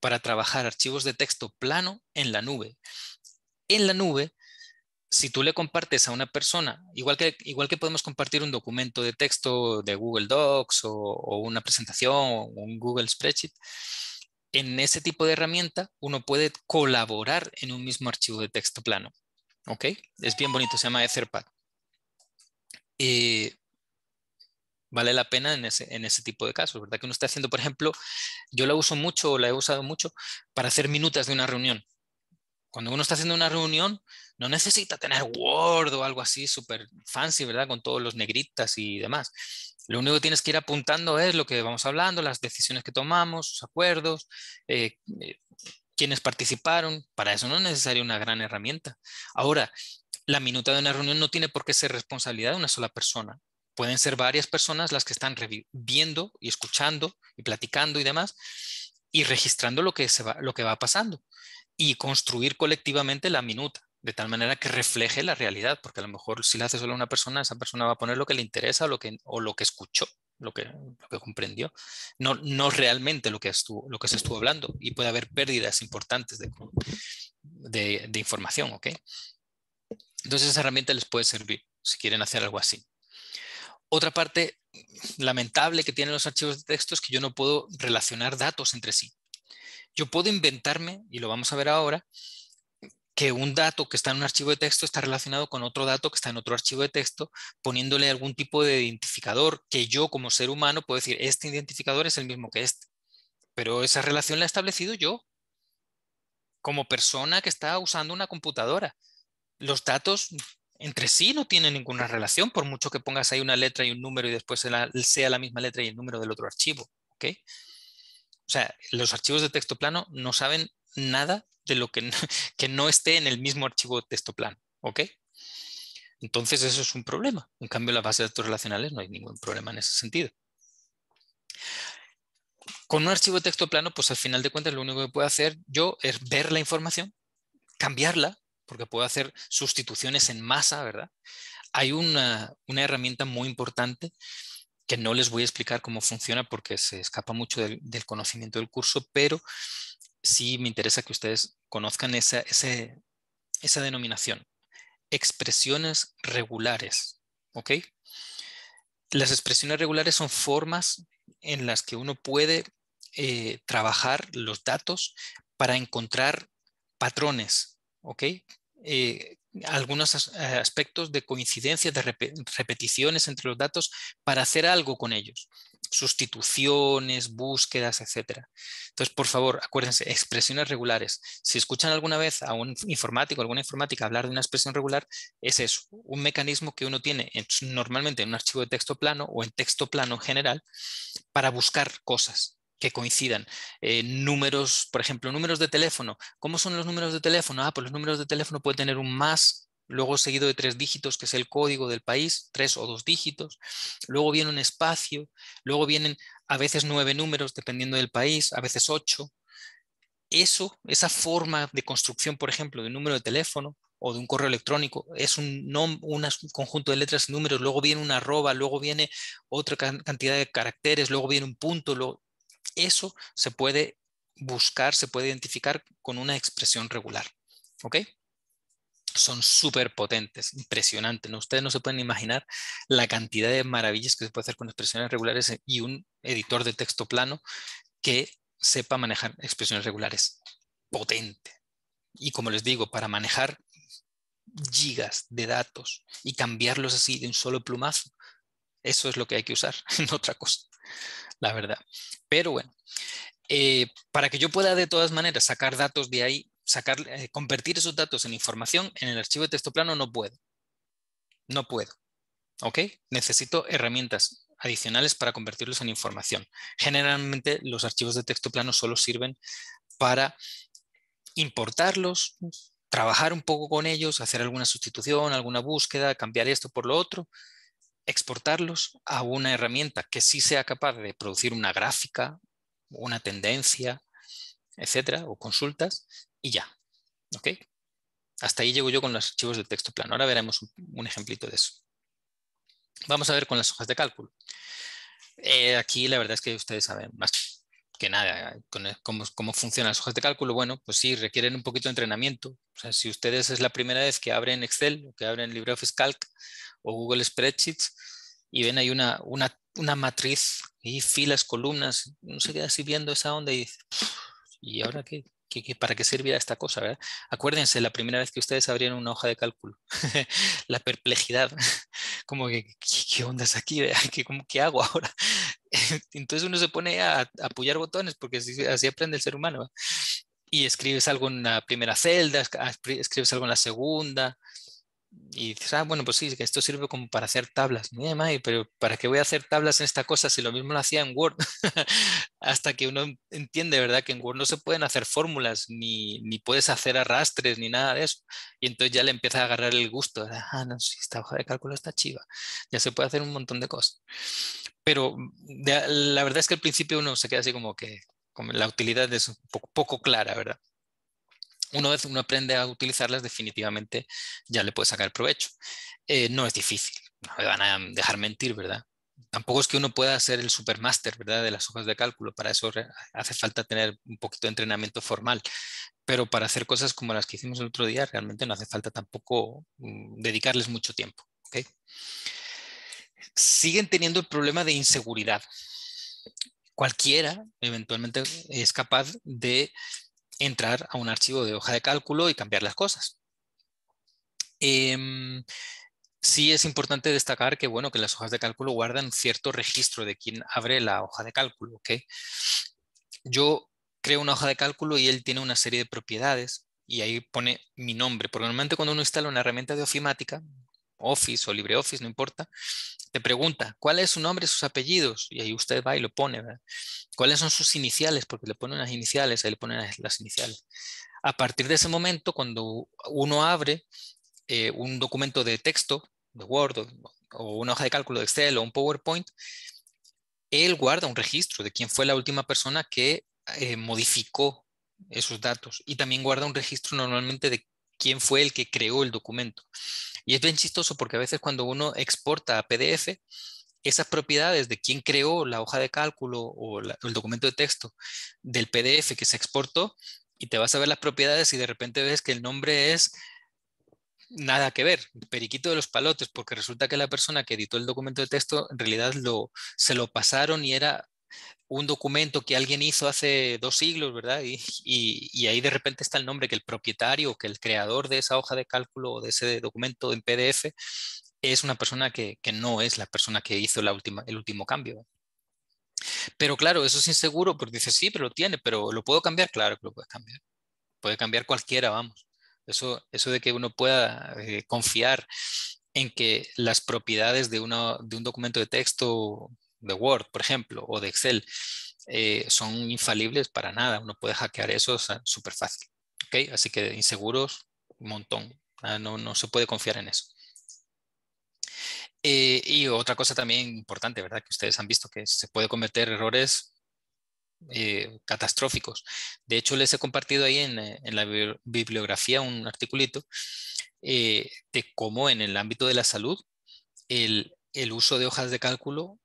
A: para trabajar archivos de texto plano en la nube. En la nube si tú le compartes a una persona, igual que, igual que podemos compartir un documento de texto de Google Docs o, una presentación o un Google Spreadsheet, en ese tipo de herramienta uno puede colaborar en un mismo archivo de texto plano. ¿Ok? Es bien bonito, se llama Etherpad. Eh, vale la pena en ese, tipo de casos, ¿verdad? Que uno está haciendo, por ejemplo, yo la uso mucho o la he usado mucho para hacer minutas de una reunión cuando uno está haciendo una reunión, no necesita tener Word o algo así súper fancy, ¿verdad? Con todos los negritas y demás. Lo único que tienes que ir apuntando es lo que vamos hablando, las decisiones que tomamos, los acuerdos, eh, eh, quienes participaron. Para eso no es necesaria una gran herramienta. Ahora, la minuta de una reunión no tiene por qué ser responsabilidad de una sola persona. Pueden ser varias personas las que están viendo y escuchando y platicando y demás y registrando lo que, se va, lo que va pasando y construir colectivamente la minuta, de tal manera que refleje la realidad, porque a lo mejor si la hace solo una persona, esa persona va a poner lo que le interesa o lo que, o lo que escuchó, lo que, comprendió, no, no realmente lo que, lo que se estuvo hablando, y puede haber pérdidas importantes de, información, ¿ok? Entonces esa herramienta les puede servir si quieren hacer algo así. Otra parte lamentable que tienen los archivos de texto es que yo no puedo relacionar datos entre sí. Yo puedo inventarme, y lo vamos a ver ahora, que un dato que está en un archivo de texto está relacionado con otro dato que está en otro archivo de texto, poniéndole algún tipo de identificador que yo como ser humano puedo decir, este identificador es el mismo que este. Pero esa relación la he establecido yo, como persona que está usando una computadora. Los datos entre sí no tienen ninguna relación, por mucho que pongas ahí una letra y un número y después sea la misma letra y el número del otro archivo. ¿okay? O sea, los archivos de texto plano no saben nada de lo que, no esté en el mismo archivo de texto plano. ¿Ok? Entonces eso es un problema. En cambio, en las bases de datos relacionales no hay ningún problema en ese sentido. Con un archivo de texto plano, pues al final de cuentas lo único que puedo hacer yo es ver la información, cambiarla, porque puedo hacer sustituciones en masa, ¿verdad? Hay una, una herramienta muy importante no les voy a explicar cómo funciona porque se escapa mucho del, conocimiento del curso, pero sí me interesa que ustedes conozcan esa, denominación. Expresiones regulares. ¿Ok? Las expresiones regulares son formas en las que uno puede eh, trabajar los datos para encontrar patrones, ¿ok? Eh, algunos eh, aspectos de coincidencia, de repeticiones entre los datos para hacer algo con ellos, sustituciones, búsquedas, etc. Entonces, por favor, acuérdense, expresiones regulares. Si escuchan alguna vez a un informático, alguna informática hablar de una expresión regular, ese es un mecanismo que uno tiene normalmente en un archivo de texto plano o en texto plano en general para buscar cosas que coincidan. Eh, números, por ejemplo, números de teléfono. ¿Cómo son los números de teléfono? Ah, pues los números de teléfono puede tener un más, luego seguido de tres dígitos, que es el código del país, tres o dos dígitos, luego viene un espacio, luego vienen a veces nueve números, dependiendo del país, a veces ocho. Eso, esa forma de construcción, por ejemplo, de un número de teléfono o de un correo electrónico, es un, conjunto de letras y números, luego viene una arroba, luego viene otra cantidad de caracteres, luego viene un punto, luego, eso se puede buscar, se puede identificar con una expresión regular. ¿Ok? Son súper potentes, impresionantes. Ustedes no se pueden imaginar la cantidad de maravillas que se puede hacer con expresiones regulares y un editor de texto plano que sepa manejar expresiones regulares. Potente. Y como les digo, para manejar gigas de datos y cambiarlos así de un solo plumazo, eso es lo que hay que usar, en otra cosa la verdad. Pero bueno, eh, para que yo pueda de todas maneras sacar datos de ahí, sacar, eh, convertir esos datos en información en el archivo de texto plano no puedo. No puedo. ¿Ok? Necesito herramientas adicionales para convertirlos en información. Generalmente los archivos de texto plano solo sirven para importarlos, trabajar un poco con ellos, hacer alguna sustitución, alguna búsqueda, cambiar esto por lo otro, exportarlos a una herramienta que sí sea capaz de producir una gráfica, una tendencia, etcétera, o consultas, y ya. Hasta ahí llego yo con los archivos de texto plano. Ahora veremos un, ejemplito de eso. Vamos a ver con las hojas de cálculo. Eh, aquí la verdad es que ustedes saben más que nada, e, ¿cómo, cómo funcionan las hojas de cálculo? Bueno, pues sí, requieren un poquito de entrenamiento. O sea, si ustedes es la primera vez que abren Excel, o que abren LibreOffice Calc o Google Spreadsheets y ven ahí una, una, una matriz y filas, columnas, uno se queda así viendo esa onda y dice, ¿y ahora qué? ¿Qué, para qué sirve esta cosa? ¿verdad? Acuérdense, la primera vez que ustedes abrieron una hoja de cálculo, la perplejidad, como que, ¿qué, onda es aquí? ¿Qué, cómo, ¿Qué hago ahora? Entonces uno se pone a, apoyar botones porque así, así, aprende el ser humano. Y escribes algo en la primera celda, escribes algo en la segunda, y dices, ah, bueno, pues sí, que esto sirve como para hacer tablas. ¿no? pero ¿para qué voy a hacer tablas en esta cosa si lo mismo lo hacía en Word? Hasta que uno entiende, ¿verdad? Que en Word no se pueden hacer fórmulas, ni, puedes hacer arrastres, ni nada de eso. Y entonces ya le empieza a agarrar el gusto. Ah, no, si esta hoja de cálculo está chiva. Ya se puede hacer un montón de cosas. Pero la verdad es que al principio uno se queda así como que, la utilidad es poco, poco clara, ¿verdad? una vez uno aprende a utilizarlas, definitivamente ya le puede sacar provecho. Eh, no es difícil, no me van a dejar mentir, ¿verdad? Tampoco es que uno pueda ser el supermaster, ¿verdad? De las hojas de cálculo, para eso hace falta tener un poquito de entrenamiento formal, pero para hacer cosas como las que hicimos el otro día, realmente no hace falta tampoco mm, dedicarles mucho tiempo, Siguen teniendo el problema de inseguridad cualquiera eventualmente es capaz de entrar a un archivo de hoja de cálculo y cambiar las cosas. Em, sí es importante destacar que, bueno, que las hojas de cálculo guardan cierto registro de quien abre la hoja de cálculo. que Yo creo una hoja de cálculo y él tiene una serie de propiedades y ahí pone mi nombre, porque normalmente cuando uno instala una herramienta de ofimática, Office o LibreOffice, no importa, te pregunta cuál es su nombre, sus apellidos, y ahí usted va y lo pone, ¿verdad? ¿Cuáles son sus iniciales? Porque le pone las iniciales, ahí le ponen las iniciales. A partir de ese momento, cuando uno abre eh, un documento de texto, de Word, o, una hoja de cálculo de Excel o un PowerPoint, él guarda un registro de quién fue la última persona que eh, modificó esos datos y también guarda un registro normalmente de quién fue el que creó el documento. Y es bien chistoso porque a veces cuando uno exporta a PDF, esas propiedades de quién creó la hoja de cálculo o el documento de texto del PDF que se exportó, y te vas a ver las propiedades y de repente ves que el nombre es nada que ver, periquito de los palotes, porque resulta que la persona que editó el documento de texto en realidad lo, se lo pasaron y era un documento que alguien hizo hace dos siglos, ¿verdad? Y, ahí de repente está el nombre que el propietario, que el creador de esa hoja de cálculo o de ese documento en PDF es una persona que, no es la persona que hizo el último cambio. Pero claro, eso es inseguro porque dice, sí, pero lo tiene, pero ¿lo puedo cambiar? Claro que lo puedes cambiar. Puede cambiar cualquiera, vamos. Eso, eso de que uno pueda eh, confiar en que las propiedades de, de un documento de texto de Word, por ejemplo, o de Excel, eh, son infalibles para nada. Uno puede hackear eso súper fácil. ¿okay? Así que inseguros, un montón. Ah, no, se puede confiar en eso. Eh, y otra cosa también importante, ¿verdad? Que ustedes han visto que se puede cometer errores eh, catastróficos. De hecho, les he compartido ahí en, la bibliografía un articulito de cómo en el ámbito de la salud el, el, uso de hojas de cálculo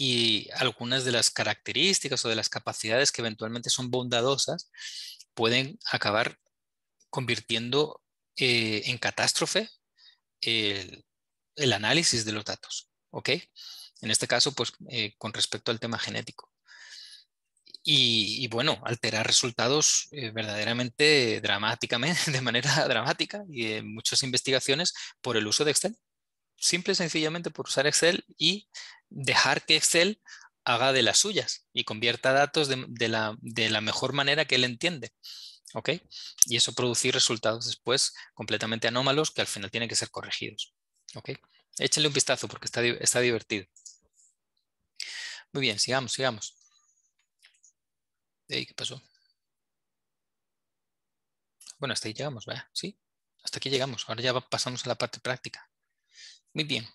A: y algunas de las características o de las capacidades que eventualmente son bondadosas pueden acabar convirtiendo eh, en catástrofe el, análisis de los datos, ¿ok? En este caso, pues, eh, con respecto al tema genético. Y, bueno, alterar resultados eh, verdaderamente dramáticamente, de manera dramática y en muchas investigaciones por el uso de Excel. Simple y sencillamente por usar Excel y dejar que Excel haga de las suyas y convierta datos de, la, mejor manera que él entiende. ¿Ok? Y eso producir resultados después completamente anómalos que al final tienen que ser corregidos. ¿Ok? Échenle un vistazo porque está, divertido. Muy bien, sigamos, sigamos. ¿Qué pasó? Bueno, hasta ahí llegamos, ¿verdad? Sí, hasta aquí llegamos. Ahora ya pasamos a la parte práctica. Muy
B: bien.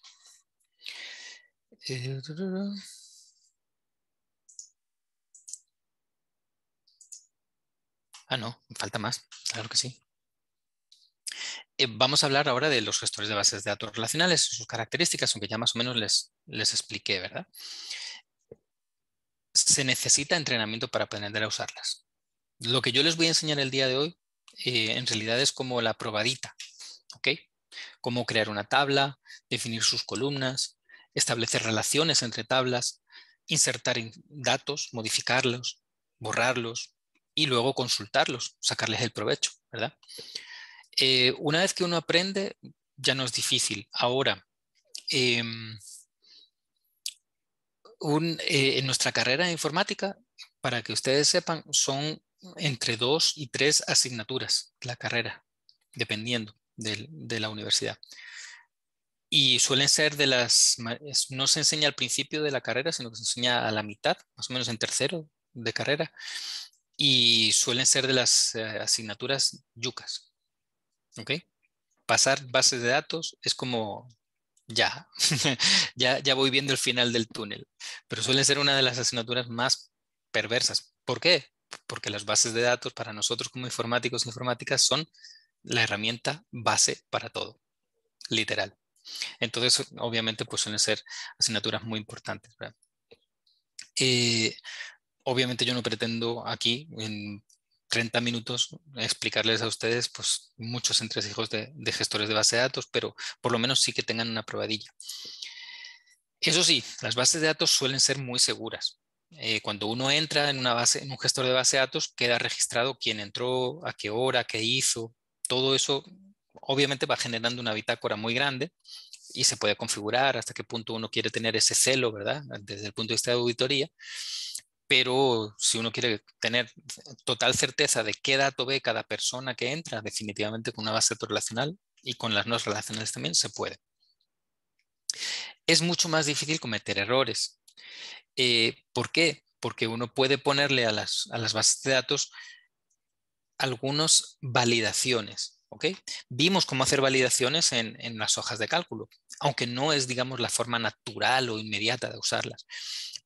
B: Eh,
A: ah, no, falta más, claro que sí. Eh, vamos a hablar ahora de los gestores de bases de datos relacionales, y sus características, aunque ya más o menos les, les expliqué, ¿verdad? Se necesita entrenamiento para aprender a usarlas. Lo que yo les voy a enseñar el día de hoy, eh, en realidad es como la probadita, ¿ok? Cómo crear una tabla, definir sus columnas, establecer relaciones entre tablas, insertar datos, modificarlos, borrarlos y luego consultarlos, sacarles el provecho, ¿verdad? Eh, una vez que uno aprende, ya no es difícil. Ahora, em, eh, en nuestra carrera de informática, para que ustedes sepan, son entre dos y tres asignaturas la carrera, dependiendo de la universidad y suelen ser de las, no se enseña al principio de la carrera, sino que se enseña a la mitad, más o menos en tercero de carrera, y suelen ser de las eh, asignaturas yucas. ¿Ok? Pasar bases de datos es como ya, ya, ya voy viendo el final del túnel, pero suelen ser una de las asignaturas más perversas. ¿Por qué? Porque las bases de datos para nosotros como informáticos e informáticas son la herramienta base para todo, literal. Entonces, obviamente, pues suelen ser asignaturas muy importantes. Eh, obviamente yo no pretendo aquí en 30 minutos explicarles a ustedes pues, muchos entresijos de, de gestores de base de datos, pero por lo menos sí que tengan una probadilla. Eso sí, las bases de datos suelen ser muy seguras. Eh, cuando uno entra en, una base, en un gestor de base de datos, queda registrado quién entró, a qué hora, qué hizo. Todo eso obviamente va generando una bitácora muy grande y se puede configurar hasta qué punto uno quiere tener ese celo, ¿verdad? Desde el punto de vista de auditoría. Pero si uno quiere tener total certeza de qué dato ve cada persona que entra, definitivamente con una base de datos relacional y con las no relacionales también se puede. Es mucho más difícil cometer errores. Eh, ¿Por qué? Porque uno puede ponerle a las bases de datos algunas validaciones Vimos cómo hacer validaciones en, las hojas de cálculo, aunque no es, digamos, la forma natural o inmediata de usarlas.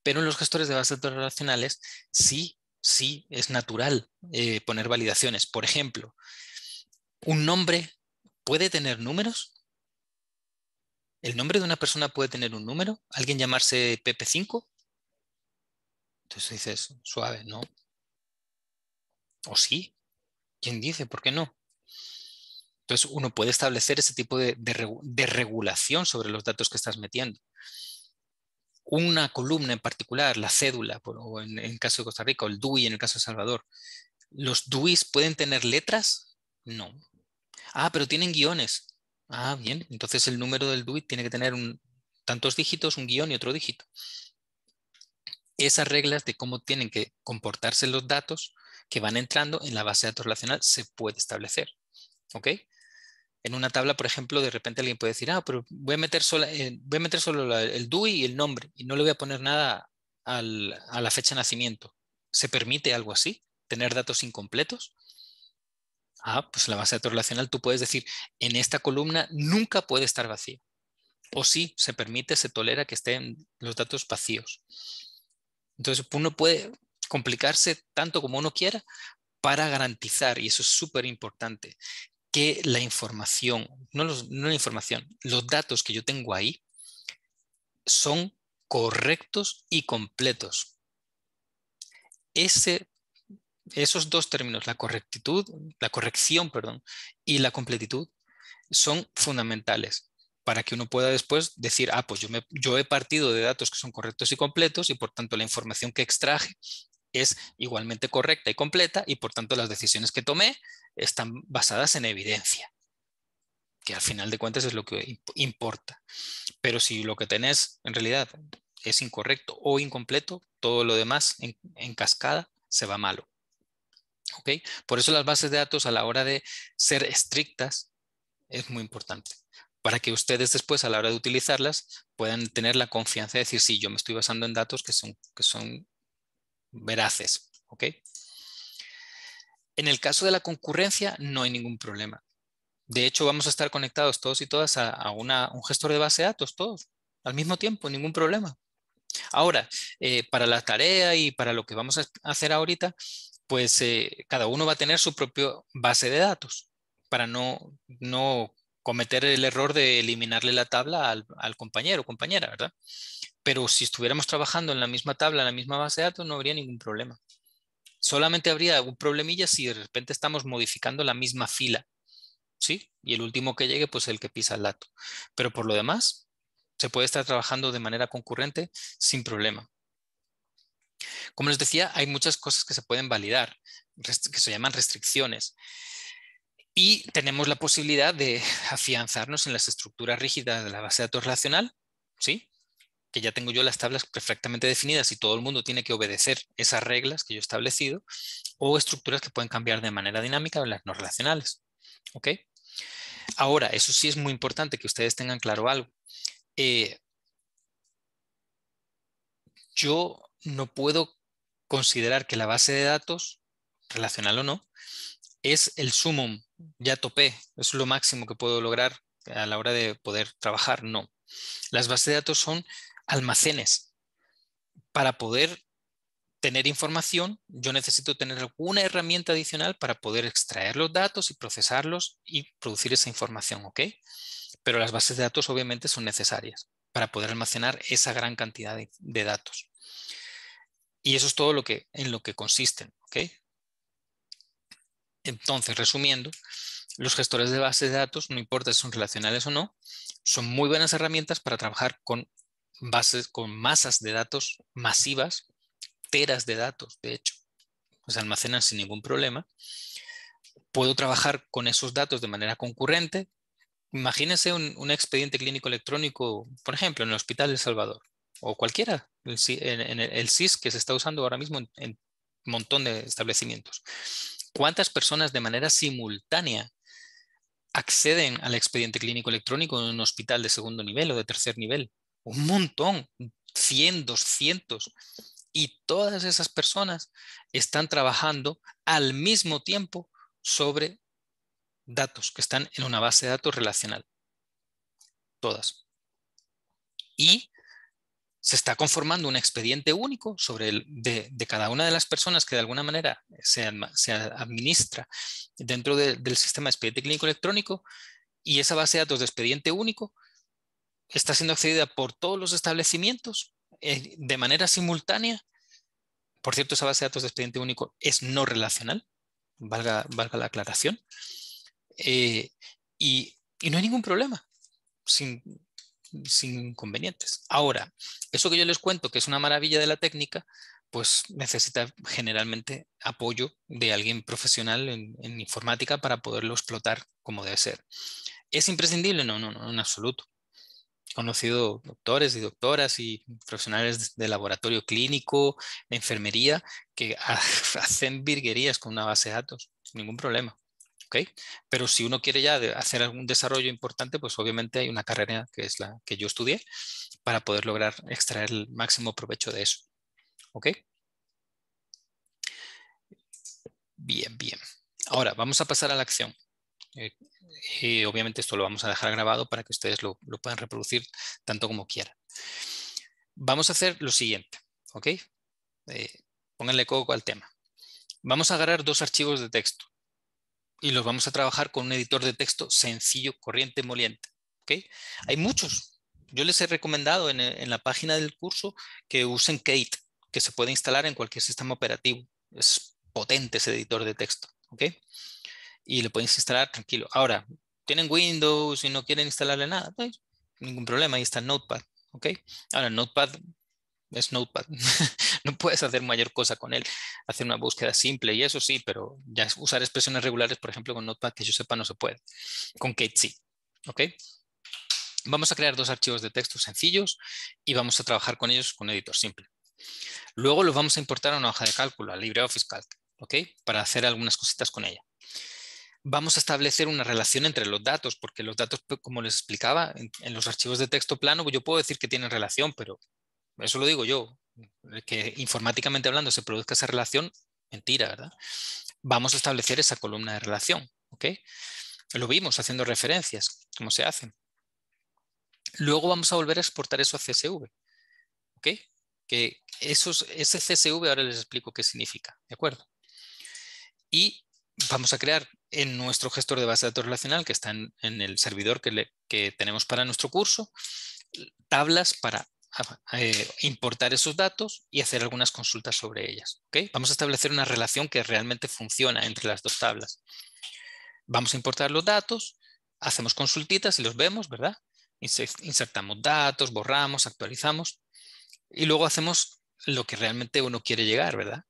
A: Pero en los gestores de bases de datos relacionales sí, sí es natural eh, poner validaciones. Por ejemplo, un nombre puede tener números. ¿El nombre de una persona puede tener un número? ¿Alguien llamarse pp 5 Entonces dices, suave, ¿no? ¿O sí? ¿Quién dice? ¿Por qué no? Entonces, uno puede establecer ese tipo de, regulación sobre los datos que estás metiendo una columna en particular, la cédula, o en, el caso de Costa Rica, o el DUI en el caso de Salvador. ¿Los DUIs pueden tener letras? No. Ah, pero tienen guiones. Ah, bien. Entonces el número del DUI tiene que tener tantos dígitos, un guión y otro dígito. Esas reglas de cómo tienen que comportarse los datos que van entrando en la base de datos relacional se puede establecer. ¿Ok? en una tabla, por ejemplo, de repente alguien puede decir, ah, pero voy a meter, eh, solo el DUI y el nombre y no le voy a poner nada a la fecha de nacimiento. ¿Se permite algo así? ¿Tener datos incompletos? Ah, pues la base de datos relacional tú puedes decir, en esta columna nunca puede estar vacío O sí, se permite, se tolera que estén los datos vacíos. Entonces uno puede complicarse tanto como uno quiera para garantizar, y eso es súper importante, que la información, no, la información, los datos que yo tengo ahí son correctos y completos. Ese, esos dos términos, la correctitud, la corrección, perdón, y la completitud, son fundamentales para que uno pueda después decir, ah, pues yo, me, yo he partido de datos que son correctos y completos y por tanto la información que extraje es igualmente correcta y completa y por tanto las decisiones que tomé están basadas en evidencia, que al final de cuentas es lo que importa. Pero si lo que tenés en realidad es incorrecto o incompleto, todo lo demás en, cascada se va malo. ¿Okay? Por eso las bases de datos a la hora de ser estrictas es muy importante para que ustedes después a la hora de utilizarlas puedan tener la confianza de decir, sí, yo me estoy basando en datos que son, que son veraces. ¿ok? En el caso de la concurrencia no hay ningún problema. De hecho, vamos a estar conectados todos y todas a, una, un gestor de base de datos, todos, al mismo tiempo, ningún problema. Ahora, eh, para la tarea y para lo que vamos a hacer ahorita, pues eh, cada uno va a tener su propio base de datos para no, no cometer el error de eliminarle la tabla al, al compañero o compañera, ¿verdad? Pero si estuviéramos trabajando en la misma tabla, en la misma base de datos, no habría ningún problema. Solamente habría algún problemilla si de repente estamos modificando la misma fila. ¿Sí? Y el último que llegue, pues el que pisa el dato. Pero por lo demás, se puede estar trabajando de manera concurrente sin problema. Como les decía, hay muchas cosas que se pueden validar, que se llaman restricciones. Y tenemos la posibilidad de afianzarnos en las estructuras rígidas de la base de datos relacional, ¿sí? que ya tengo yo las tablas perfectamente definidas y todo el mundo tiene que obedecer esas reglas que yo he establecido, o estructuras que pueden cambiar de manera dinámica o las no relacionales. ¿Ok? Ahora, eso sí es muy importante que ustedes tengan claro algo. Eh, yo no puedo considerar que la base de datos, relacional o no, es el sumum, ya topé, es lo máximo que puedo lograr a la hora de poder trabajar. No. Las bases de datos son almacenes. Para poder tener información, yo necesito tener alguna herramienta adicional para poder extraer los datos y procesarlos y producir esa información, ¿ok? Pero las bases de datos obviamente son necesarias para poder almacenar esa gran cantidad de, datos. Y eso es todo lo que, en lo que consisten, ¿ok? Entonces, resumiendo, los gestores de bases de datos, no importa si son relacionales o no, son muy buenas herramientas para trabajar con bases con masas de datos masivas, teras de datos, de hecho, se almacenan sin ningún problema. Puedo trabajar con esos datos de manera concurrente. Imagínense un, expediente clínico electrónico, por ejemplo, en el Hospital El Salvador o cualquiera, en, el SIS que se está usando ahora mismo en un montón de establecimientos. ¿Cuántas personas de manera simultánea acceden al expediente clínico electrónico en un hospital de segundo nivel o de tercer nivel un montón, 100, 200. Y todas esas personas están trabajando al mismo tiempo sobre datos que están en una base de datos relacional. Todas. Y se está conformando un expediente único sobre el, de, cada una de las personas que de alguna manera se, administra dentro del sistema de expediente clínico electrónico y esa base de datos de expediente único está siendo accedida por todos los establecimientos eh, de manera simultánea. Por cierto, esa base de datos de expediente único es no relacional, valga, la aclaración. Eh, y, no hay ningún problema, sin, inconvenientes. Ahora, eso que yo les cuento, que es una maravilla de la técnica, pues necesita generalmente apoyo de alguien profesional en informática para poderlo explotar como debe ser. ¿Es imprescindible? No, no, no, en absoluto conocido doctores y doctoras y profesionales de laboratorio clínico, enfermería, que hacen virguerías con una base de datos, ningún problema. ¿okay? Pero si uno quiere ya hacer algún desarrollo importante, pues obviamente hay una carrera que es la que yo estudié para poder lograr extraer el máximo provecho de eso. ¿okay? Bien, bien. Ahora vamos a pasar a la acción. Eh, eh, obviamente esto lo vamos a dejar grabado para que ustedes lo, puedan reproducir tanto como quieran. Vamos a hacer lo siguiente, ¿ok? Eh, pónganle coco al tema. Vamos a agarrar dos archivos de texto y los vamos a trabajar con un editor de texto sencillo, corriente, moliente. ¿ok? Hay muchos. Yo les he recomendado en, en la página del curso que usen Kate, que se puede instalar en cualquier sistema operativo. Es potente ese editor de texto. ¿ok? y lo podéis instalar tranquilo. Ahora, tienen Windows y no quieren instalarle nada, pues, ningún problema, ahí está Notepad, ¿ok? Ahora, Notepad es Notepad, no puedes hacer mayor cosa con él, hacer una búsqueda simple y eso sí, pero ya usar expresiones regulares, por ejemplo, con Notepad, que yo sepa, no se puede, con Kate sí, ¿ok? Vamos a crear dos archivos de texto sencillos y vamos a trabajar con ellos con editor simple. Luego los vamos a importar a una hoja de cálculo, a LibreOffice Calc, ¿ok? Para hacer algunas cositas con ella vamos a establecer una relación entre los datos, porque los datos, como les explicaba, en, los archivos de texto plano, pues, yo puedo decir que tienen relación, pero eso lo digo yo, que informáticamente hablando se produzca esa relación, mentira, ¿verdad? Vamos a establecer esa columna de relación, ¿ok? Lo vimos haciendo referencias, cómo se hacen. Luego vamos a volver a exportar eso a CSV, ¿ok? Que esos, ese CSV ahora les explico qué significa, ¿de acuerdo? Y vamos a crear en nuestro gestor de base de datos relacional que está en, el servidor que, tenemos para nuestro curso, tablas para ah, eh, importar esos datos y hacer algunas consultas sobre ellas. Vamos a establecer una relación que realmente funciona entre las dos tablas. Vamos a importar los datos, hacemos consultitas y los vemos, ¿verdad? Insertamos datos, borramos, actualizamos y luego hacemos lo que realmente uno quiere llegar, ¿verdad?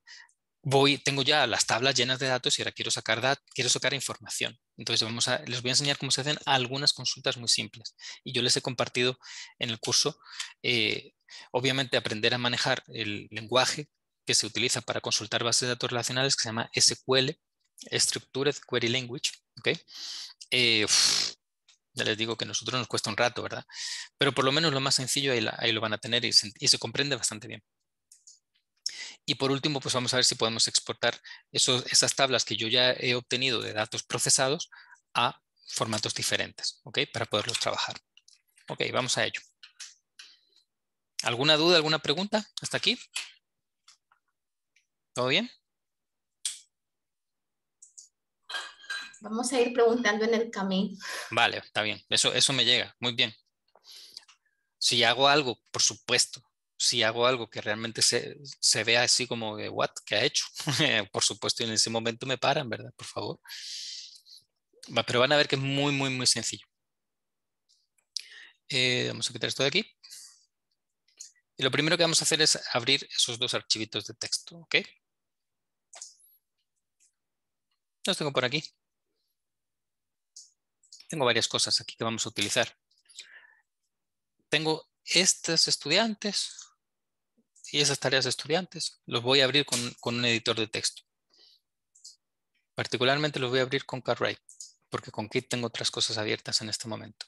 A: voy, tengo ya las tablas llenas de datos y ahora quiero sacar, datos, quiero sacar información. Entonces vamos a, les voy a enseñar cómo se hacen algunas consultas muy simples. Y yo les he compartido en el curso, eh, obviamente, aprender a manejar el lenguaje que se utiliza para consultar bases de datos relacionales que se llama SQL, Structured Query Language. Eh, ya les digo que a nosotros nos cuesta un rato, ¿verdad? Pero por lo menos lo más sencillo ahí, lo van a tener y se comprende bastante bien. Y por último, pues vamos a ver si podemos exportar esas tablas que yo ya he obtenido de datos procesados a formatos diferentes, ¿ok? Para poderlos trabajar. Ok, vamos a ello. ¿Alguna duda, alguna pregunta hasta aquí? ¿Todo bien?
B: Vamos a ir preguntando en el camino.
A: Vale, está bien. Eso, eso me llega. Muy bien. Si hago algo, por supuesto, si hago algo que realmente se, vea así como de, what, ¿qué ha hecho? por supuesto, en ese momento me paran, ¿verdad? Por favor. Pero van a ver que es muy, muy, muy sencillo. Eh, vamos a quitar esto de aquí. Y lo primero que vamos a hacer es abrir esos dos archivitos de texto, ¿ok? Los tengo por aquí. Tengo varias cosas aquí que vamos a utilizar. Tengo estos estudiantes y esas tareas de estudiantes los voy a abrir con, un editor de texto. Particularmente los voy a abrir con CarWrite, porque con Kit tengo otras cosas abiertas en este momento.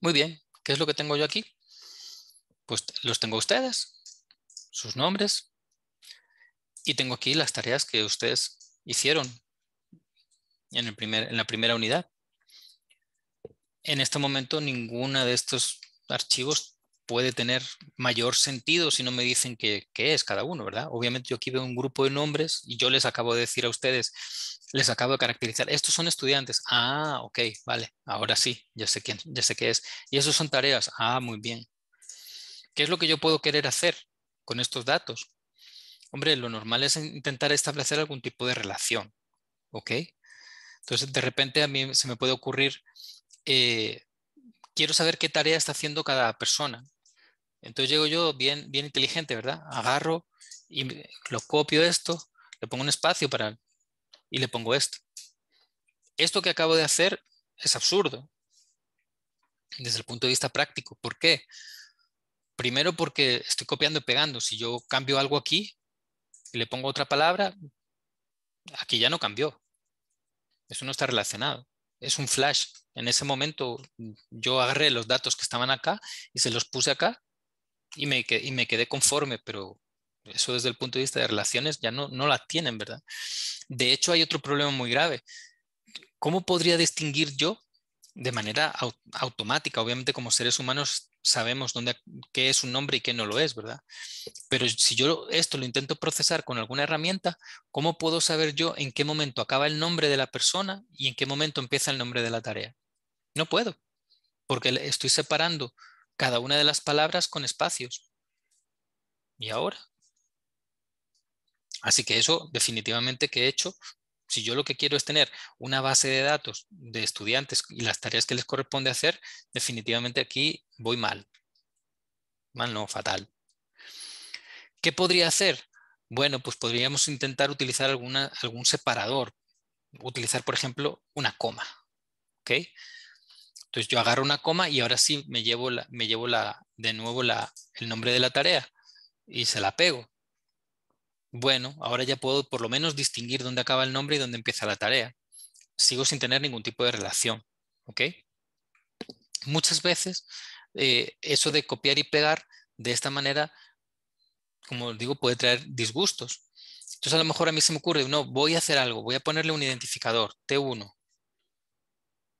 A: Muy bien, ¿qué es lo que tengo yo aquí? Pues los tengo ustedes, sus nombres, y tengo aquí las tareas que ustedes hicieron en, el primer, en la primera unidad. En este momento, ninguno de estos archivos puede tener mayor sentido si no me dicen qué, es cada uno, ¿verdad? Obviamente yo aquí veo un grupo de nombres y yo les acabo de decir a ustedes, les acabo de caracterizar, estos son estudiantes, ah, ok, vale, ahora sí, ya sé quién, ya sé qué es. Y esos son tareas, ah, muy bien. ¿Qué es lo que yo puedo querer hacer con estos datos? Hombre, lo normal es intentar establecer algún tipo de relación, ¿ok? Entonces, de repente a mí se me puede ocurrir, eh, quiero saber qué tarea está haciendo cada persona. Entonces llego yo bien, bien inteligente, ¿verdad? Agarro y lo copio esto, le pongo un espacio para y le pongo esto. Esto que acabo de hacer es absurdo desde el punto de vista práctico. ¿Por qué? Primero porque estoy copiando y pegando. Si yo cambio algo aquí y le pongo otra palabra, aquí ya no cambió. Eso no está relacionado. Es un flash. En ese momento yo agarré los datos que estaban acá y se los puse acá y me, quedé conforme, pero eso desde el punto de vista de relaciones ya no, no la tienen, ¿verdad? De hecho, hay otro problema muy grave. ¿Cómo podría distinguir yo de manera automática? Obviamente como seres humanos sabemos dónde, qué es un nombre y qué no lo es, ¿verdad? Pero si yo esto lo intento procesar con alguna herramienta, ¿cómo puedo saber yo en qué momento acaba el nombre de la persona y en qué momento empieza el nombre de la tarea? No puedo, porque estoy separando cada una de las palabras con espacios. ¿Y ahora? Así que eso definitivamente que he hecho, si yo lo que quiero es tener una base de datos de estudiantes y las tareas que les corresponde hacer, definitivamente aquí voy mal. Mal no, fatal. ¿Qué podría hacer? Bueno, pues podríamos intentar utilizar alguna, algún separador. Utilizar, por ejemplo, una coma. ¿okay? Entonces yo agarro una coma y ahora sí me llevo, la, me llevo de nuevo la, el nombre de la tarea y se la pego. Bueno, ahora ya puedo por lo menos distinguir dónde acaba el nombre y dónde empieza la tarea. Sigo sin tener ningún tipo de relación. ¿ok? Muchas veces eh, eso de copiar y pegar de esta manera, como digo, puede traer disgustos. Entonces a lo mejor a mí se me ocurre, no, voy a hacer algo, voy a ponerle un identificador, T1,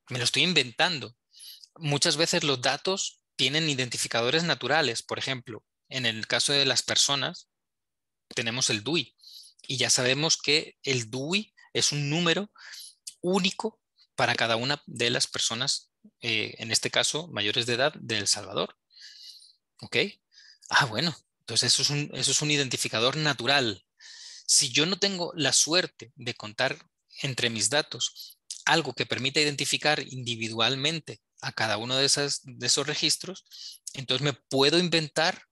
A: me lo estoy inventando. Muchas veces los datos tienen identificadores naturales. Por ejemplo, en el caso de las personas, tenemos el DUI. Y ya sabemos que el DUI es un número único para cada una de las personas, eh, en este caso, mayores de edad de El Salvador. ¿Ok? Ah, bueno, entonces eso es, un, eso es un identificador natural. Si yo no tengo la suerte de contar entre mis datos algo que permita identificar individualmente a cada uno de, esos registros, entonces me puedo inventar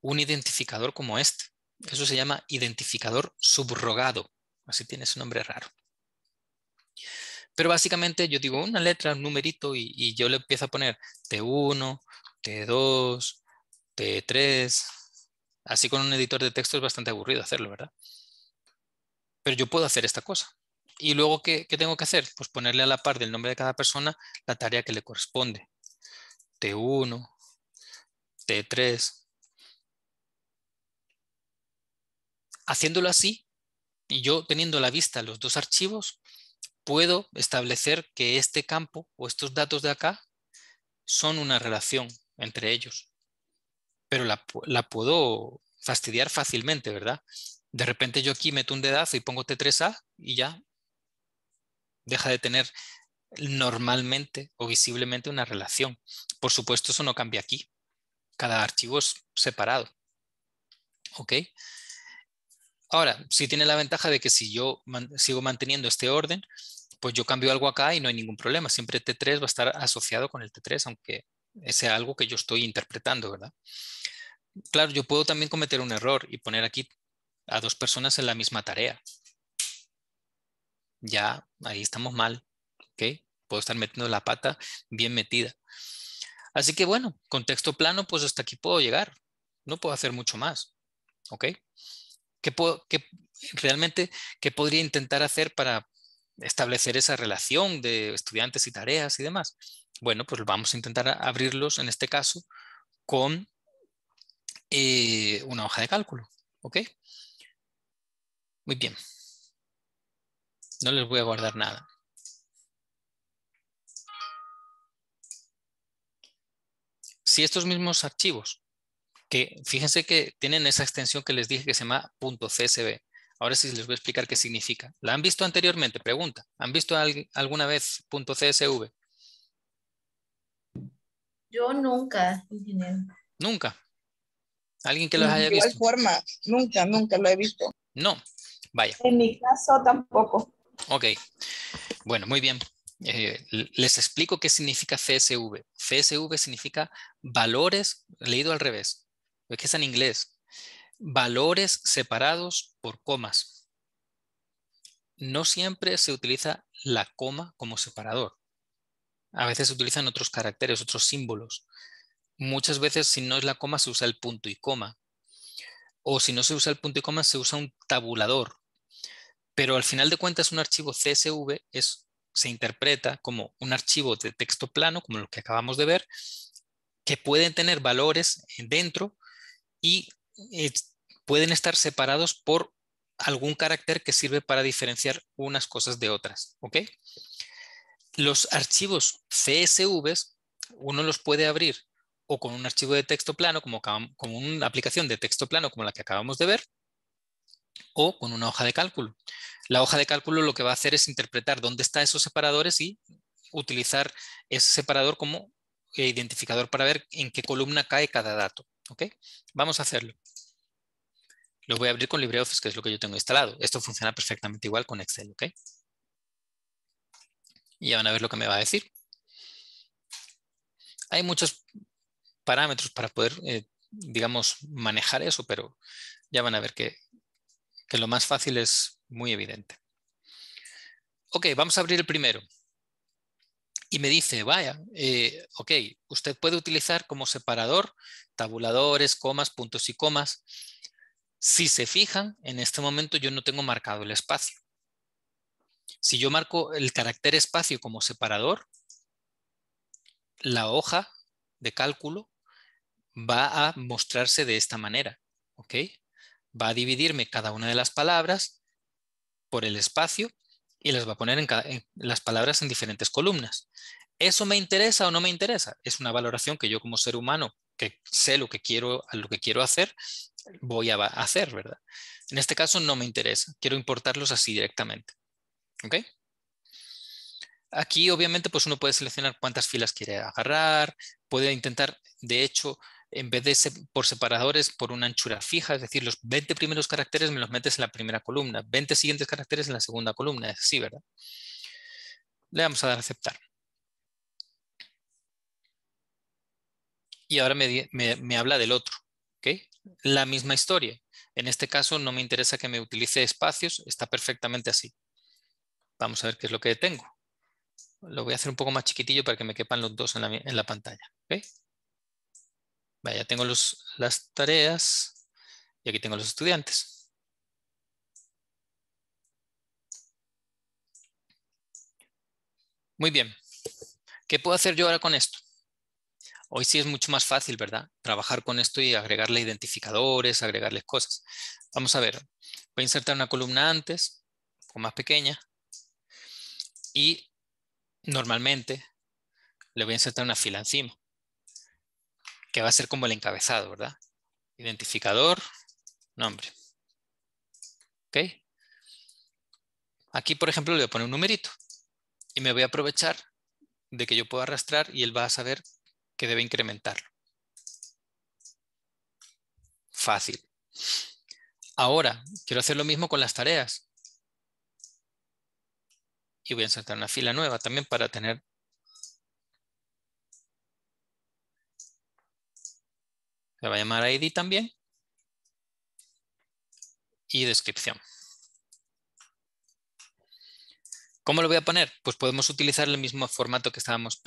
A: un identificador como este. Eso se llama identificador subrogado. Así tiene su nombre raro. Pero básicamente yo digo una letra, un numerito y, y yo le empiezo a poner T1, T2, T3. Así con un editor de texto es bastante aburrido hacerlo, ¿verdad? Pero yo puedo hacer esta cosa. Y luego, ¿qué, tengo que hacer? Pues ponerle a la par del nombre de cada persona la tarea que le corresponde. T1, T3. Haciéndolo así, y yo teniendo a la vista los dos archivos, puedo establecer que este campo o estos datos de acá son una relación entre ellos. Pero la, la puedo fastidiar fácilmente, ¿verdad? De repente yo aquí meto un dedazo y pongo T3A y ya deja de tener normalmente o visiblemente una relación. Por supuesto, eso no cambia aquí. Cada archivo es separado. ¿Ok? Ahora, si tiene la ventaja de que si yo sigo manteniendo este orden, pues yo cambio algo acá y no hay ningún problema. Siempre T3 va a estar asociado con el T3, aunque sea algo que yo estoy interpretando, ¿verdad? Claro, yo puedo también cometer un error y poner aquí a dos personas en la misma tarea ya ahí estamos mal, Puedo estar metiendo la pata bien metida. Así que bueno, contexto plano, pues hasta aquí puedo llegar. No puedo hacer mucho más, ¿ok? ¿Qué, puedo, realmente, ¿qué podría intentar hacer para establecer esa relación de estudiantes y tareas y demás? Bueno, pues vamos a intentar abrirlos, en este caso, con eh, una hoja de cálculo, ¿ok? Muy bien. No les voy a guardar nada. Si estos mismos archivos, que fíjense que tienen esa extensión que les dije que se llama .csv. Ahora sí les voy a explicar qué significa. ¿La han visto anteriormente? Pregunta. ¿Han visto alguna vez .csv?
B: Yo nunca,
A: ¿Nunca? ¿Alguien que los haya visto? De
B: igual forma, nunca, nunca lo he visto.
A: No, vaya. En
B: mi caso tampoco.
A: Ok, bueno, muy bien. Eh, les explico qué significa CSV. CSV significa valores, leído al revés, es que es en inglés, valores separados por comas. No siempre se utiliza la coma como separador. A veces se utilizan otros caracteres, otros símbolos. Muchas veces si no es la coma se usa el punto y coma. O si no se usa el punto y coma se usa un tabulador, pero al final de cuentas un archivo CSV es, se interpreta como un archivo de texto plano, como lo que acabamos de ver, que pueden tener valores dentro y eh, pueden estar separados por algún carácter que sirve para diferenciar unas cosas de otras. ¿ok? Los archivos CSV uno los puede abrir o con un archivo de texto plano, como, como una aplicación de texto plano como la que acabamos de ver, o con una hoja de cálculo. La hoja de cálculo lo que va a hacer es interpretar dónde están esos separadores y utilizar ese separador como eh, identificador para ver en qué columna cae cada dato. Vamos a hacerlo. Lo voy a abrir con LibreOffice, que es lo que yo tengo instalado. Esto funciona perfectamente igual con Excel. Y ya van a ver lo que me va a decir. Hay muchos parámetros para poder, eh, digamos, manejar eso, pero ya van a ver que, que lo más fácil es muy evidente. Ok, vamos a abrir el primero. Y me dice, vaya, eh, ok, usted puede utilizar como separador tabuladores, comas, puntos y comas. Si se fijan, en este momento yo no tengo marcado el espacio. Si yo marco el carácter espacio como separador, la hoja de cálculo va a mostrarse de esta manera. ¿ok? va a dividirme cada una de las palabras por el espacio y las va a poner en, las palabras en diferentes columnas. ¿Eso me interesa o no me interesa? Es una valoración que yo como ser humano, que sé lo que quiero, lo que quiero hacer, voy a hacer, ¿verdad? En este caso no me interesa, quiero importarlos así directamente. ¿Ok? Aquí obviamente pues uno puede seleccionar cuántas filas quiere agarrar, puede intentar de hecho en vez de por separadores por una anchura fija, es decir, los 20 primeros caracteres me los metes en la primera columna, 20 siguientes caracteres en la segunda columna, es así, ¿verdad? Le vamos a dar a aceptar. Y ahora me, habla del otro, ¿ok? La misma historia. En este caso no me interesa que me utilice espacios, está perfectamente así. Vamos a ver qué es lo que tengo. Lo voy a hacer un poco más chiquitillo para que me quepan los dos en la, pantalla. ¿okay? ya tengo las tareas y aquí tengo los estudiantes. Muy bien. ¿Qué puedo hacer yo ahora con esto? Hoy sí es mucho más fácil, ¿verdad? Trabajar con esto y agregarle identificadores, agregarles cosas. Vamos a ver. Voy a insertar una columna antes, un poco más pequeña. Y normalmente le voy a insertar una fila encima que va a ser como el encabezado, ¿verdad? Identificador, nombre. ¿Ok? Aquí, por ejemplo, le voy a poner un numerito y me voy a aprovechar de que yo puedo arrastrar y él va a saber que debe incrementarlo. Fácil. Ahora, quiero hacer lo mismo con las tareas. Y voy a insertar una fila nueva también para tener Se va a llamar ID también. Y descripción. ¿Cómo lo voy a poner? Pues podemos utilizar el mismo formato que estábamos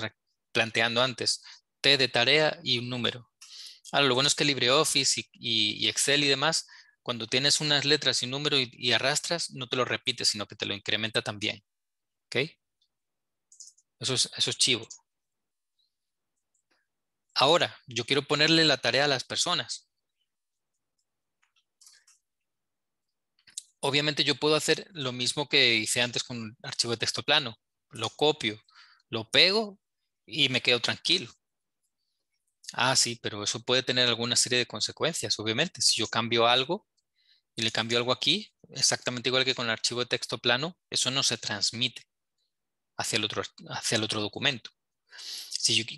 A: planteando antes. T de tarea y un número. Ahora, lo bueno es que LibreOffice y, Excel y demás, cuando tienes unas letras y un número y, arrastras, no te lo repite, sino que te lo incrementa también. eso es chivo. Ahora, yo quiero ponerle la tarea a las personas. Obviamente yo puedo hacer lo mismo que hice antes con un archivo de texto plano. Lo copio, lo pego y me quedo tranquilo. Ah, sí, pero eso puede tener alguna serie de consecuencias, obviamente. Si yo cambio algo y le cambio algo aquí, exactamente igual que con el archivo de texto plano, eso no se transmite hacia el otro, hacia el otro documento.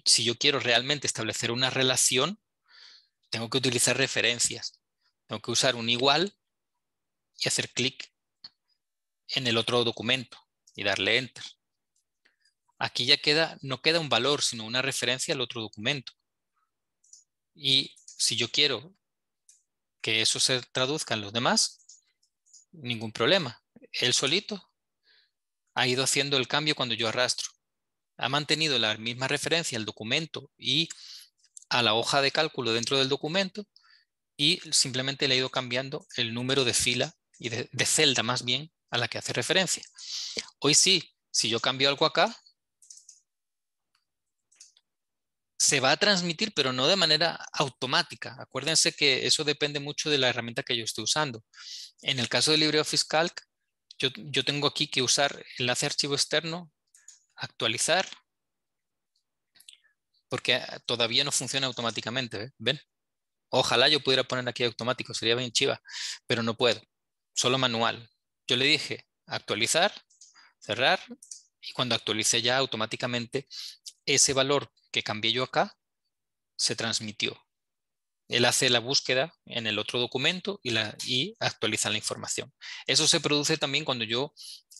A: Si yo, quiero realmente establecer una relación, tengo que utilizar referencias. Tengo que usar un igual y hacer clic en el otro documento y darle enter. Aquí ya queda, no queda un valor, sino una referencia al otro documento. Y si yo quiero que eso se traduzca en los demás, ningún problema. Él solito ha ido haciendo el cambio cuando yo arrastro ha mantenido la misma referencia al documento y a la hoja de cálculo dentro del documento y simplemente le ha ido cambiando el número de fila y de, celda más bien a la que hace referencia. Hoy sí, si yo cambio algo acá, se va a transmitir, pero no de manera automática. Acuérdense que eso depende mucho de la herramienta que yo esté usando. En el caso de LibreOffice Calc, yo, yo tengo aquí que usar enlace archivo externo actualizar, porque todavía no funciona automáticamente, ¿eh? ¿ven? Ojalá yo pudiera poner aquí automático, sería bien chiva, pero no puedo, solo manual. Yo le dije actualizar, cerrar, y cuando actualice ya automáticamente ese valor que cambié yo acá se transmitió. Él hace la búsqueda en el otro documento y actualiza la información. Eso se produce también cuando yo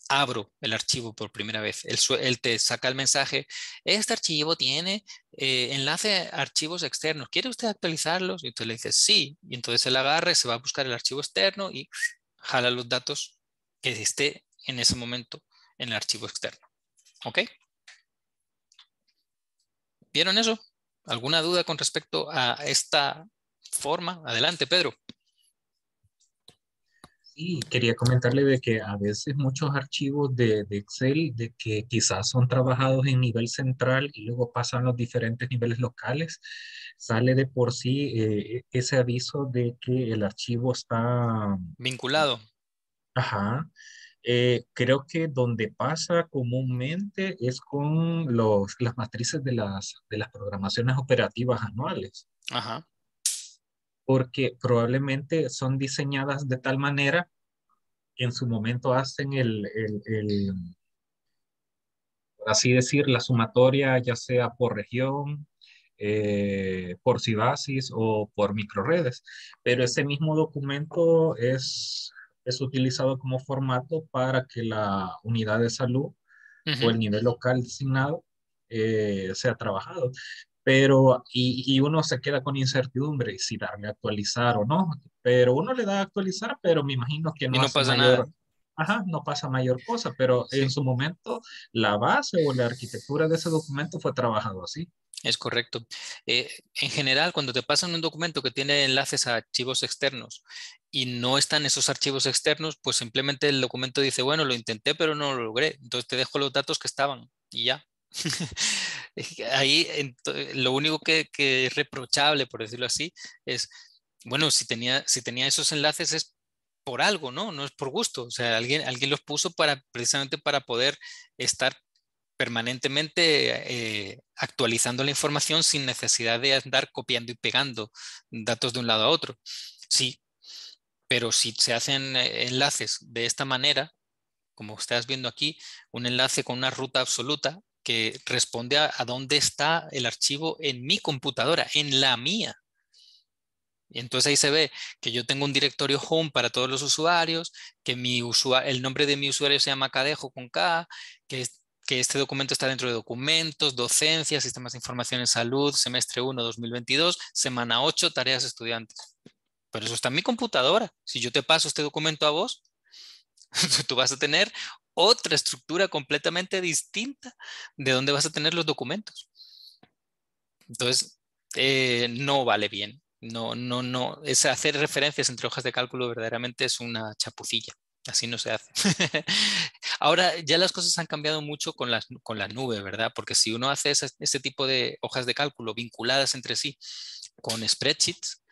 A: abro el archivo por primera vez. Él, te saca el mensaje, este archivo tiene eh, enlace a archivos externos, ¿quiere usted actualizarlos? Y tú le dices sí, y entonces él agarre, y se va a buscar el archivo externo y jala los datos que esté en ese momento en el archivo externo. ¿Ok? ¿Vieron eso? ¿Alguna duda con respecto a esta forma? Adelante, Pedro.
B: Sí, quería comentarle de que a veces muchos archivos de, Excel, de que quizás son trabajados en nivel central y luego pasan los diferentes niveles locales, sale de por sí eh, ese aviso de que el archivo está... Vinculado. Ajá. Eh, creo que donde pasa comúnmente es con las matrices de las, de las programaciones operativas anuales. Ajá porque probablemente son diseñadas de tal manera que en su momento hacen el, así decir, la sumatoria ya sea por región, eh, por sibasis o por microredes, pero ese mismo documento es, es utilizado como formato para que la unidad de salud o el nivel local designado eh, sea trabajado pero y, uno se queda con incertidumbre si darle actualizar o no, pero uno le da a actualizar, pero me imagino que no, pasa mayor, nada. no pasa mayor cosa, pero en su momento la base o la arquitectura de ese documento fue trabajado así.
A: Es correcto. Eh, en general, cuando te pasan un documento que tiene enlaces a archivos externos y no están esos archivos externos, pues simplemente el documento dice, bueno, lo intenté, pero no lo logré. Entonces te dejo los datos que estaban y ya, Ahí eh, lo único que, es reprochable, por decirlo así, es, bueno, si tenía, si tenía esos enlaces es por algo, ¿no? No es por gusto. O sea, alguien, alguien los puso para, precisamente para poder estar permanentemente eh, actualizando la información sin necesidad de andar copiando y pegando datos de un lado a otro. Sí, pero si se hacen eh, enlaces de esta manera, como estás viendo aquí, un enlace con una ruta absoluta, que responde a, dónde está el archivo en mi computadora, en la mía. Y entonces ahí se ve que yo tengo un directorio home para todos los usuarios, que mi usuario, el nombre de mi usuario se llama Cadejo con K, que, que este documento está dentro de documentos, docencia, sistemas de información en salud, semestre 1, 2022, semana 8, tareas estudiantes. Pero eso está en mi computadora. Si yo te paso este documento a vos, tú vas a tener otra estructura completamente distinta de donde vas a tener los documentos. Entonces, eh, no vale bien. No, no, no. Es hacer referencias entre hojas de cálculo verdaderamente es una chapucilla. Así no se hace. Ahora ya las cosas han cambiado mucho con la con ¿verdad? Porque si uno hace ese tipo de hojas de cálculo vinculadas entre sí con spreadsheets,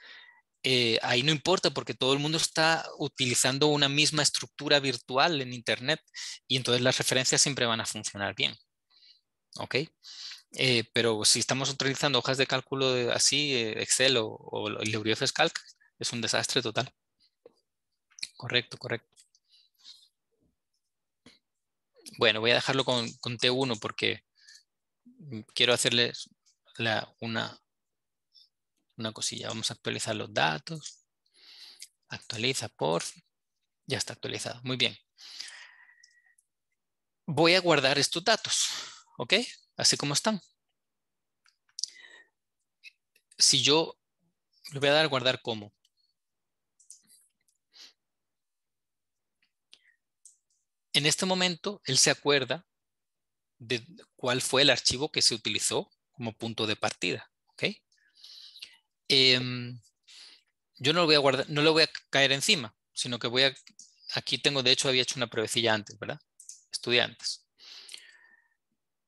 A: eh, ahí no importa porque todo el mundo está utilizando una misma estructura virtual en Internet y entonces las referencias siempre van a funcionar bien. ¿Ok? Eh, pero si estamos utilizando hojas de cálculo así, eh, Excel o, LibreOffice Calc, es un desastre total. Correcto, correcto. Bueno, voy a dejarlo con, T1 porque mm, quiero hacerles la, una, una cosilla, vamos a actualizar los datos, actualiza por, ya está actualizado, muy bien. Voy a guardar estos datos, ¿ok? Así como están. Si yo, le voy a dar guardar como. En este momento, él se acuerda de cuál fue el archivo que se utilizó como punto de partida. ¿ok?, Em, yo no lo voy a guardar, no lo voy a caer encima, sino que voy a, aquí tengo, de hecho había hecho una pruebecilla antes, ¿verdad? Estudiantes.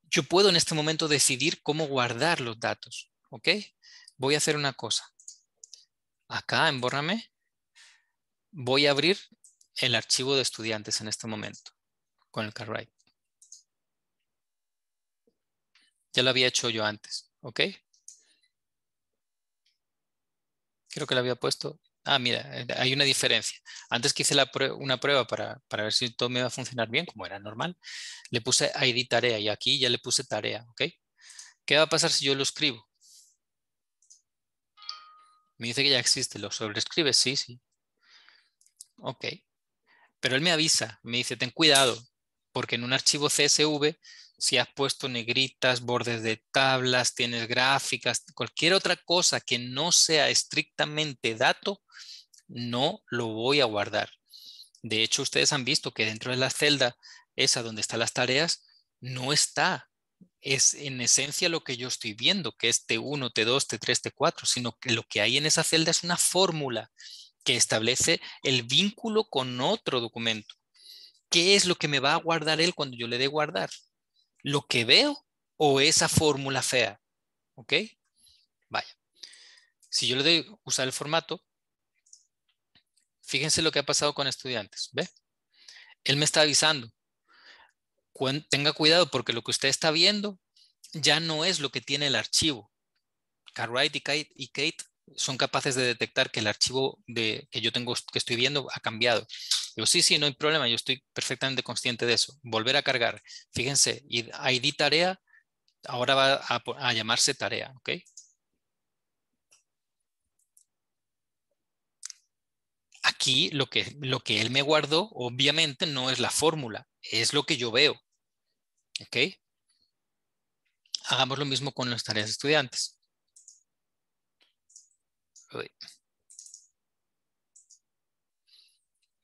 A: Yo puedo en este momento decidir cómo guardar los datos, ¿ok? Voy a hacer una cosa. Acá en voy a abrir el archivo de estudiantes en este momento con el carwrite Ya lo había hecho yo antes, ¿ok? creo que la había puesto. Ah, mira, eh, hay una diferencia. Antes que hice una prueba para, ver si todo me va a funcionar bien, como era normal, le puse ID tarea y aquí ya le puse tarea, ¿ok? ¿Qué va a pasar si yo lo escribo? Me dice que ya existe, ¿lo sobrescribe? Sí, sí. Ok. Pero él me avisa, me dice, ten cuidado, porque en un archivo CSV si has puesto negritas, bordes de tablas, tienes gráficas, cualquier otra cosa que no sea estrictamente dato, no lo voy a guardar. De hecho, ustedes han visto que dentro de la celda, esa donde están las tareas, no está. Es en esencia lo que yo estoy viendo, que es T1, T2, T3, T4, sino que lo que hay en esa celda es una fórmula que establece el vínculo con otro documento. ¿Qué es lo que me va a guardar él cuando yo le dé guardar? lo que veo o esa fórmula fea. ¿Ok? Vaya. Si yo le doy usar el formato, fíjense lo que ha pasado con estudiantes. ¿Ve? Él me está avisando. Tenga cuidado porque lo que usted está viendo ya no es lo que tiene el archivo. Cartwright y Kate, y Kate son capaces de detectar que el archivo de, que yo tengo, que estoy viendo ha cambiado. yo sí, sí, no hay problema, yo estoy perfectamente consciente de eso. Volver a cargar. Fíjense, ID tarea ahora va a, llamarse tarea, ¿ok? Aquí lo que, lo que él me guardó, obviamente, no es la fórmula, es lo que yo veo. ¿Ok? Hagamos lo mismo con las tareas estudiantes.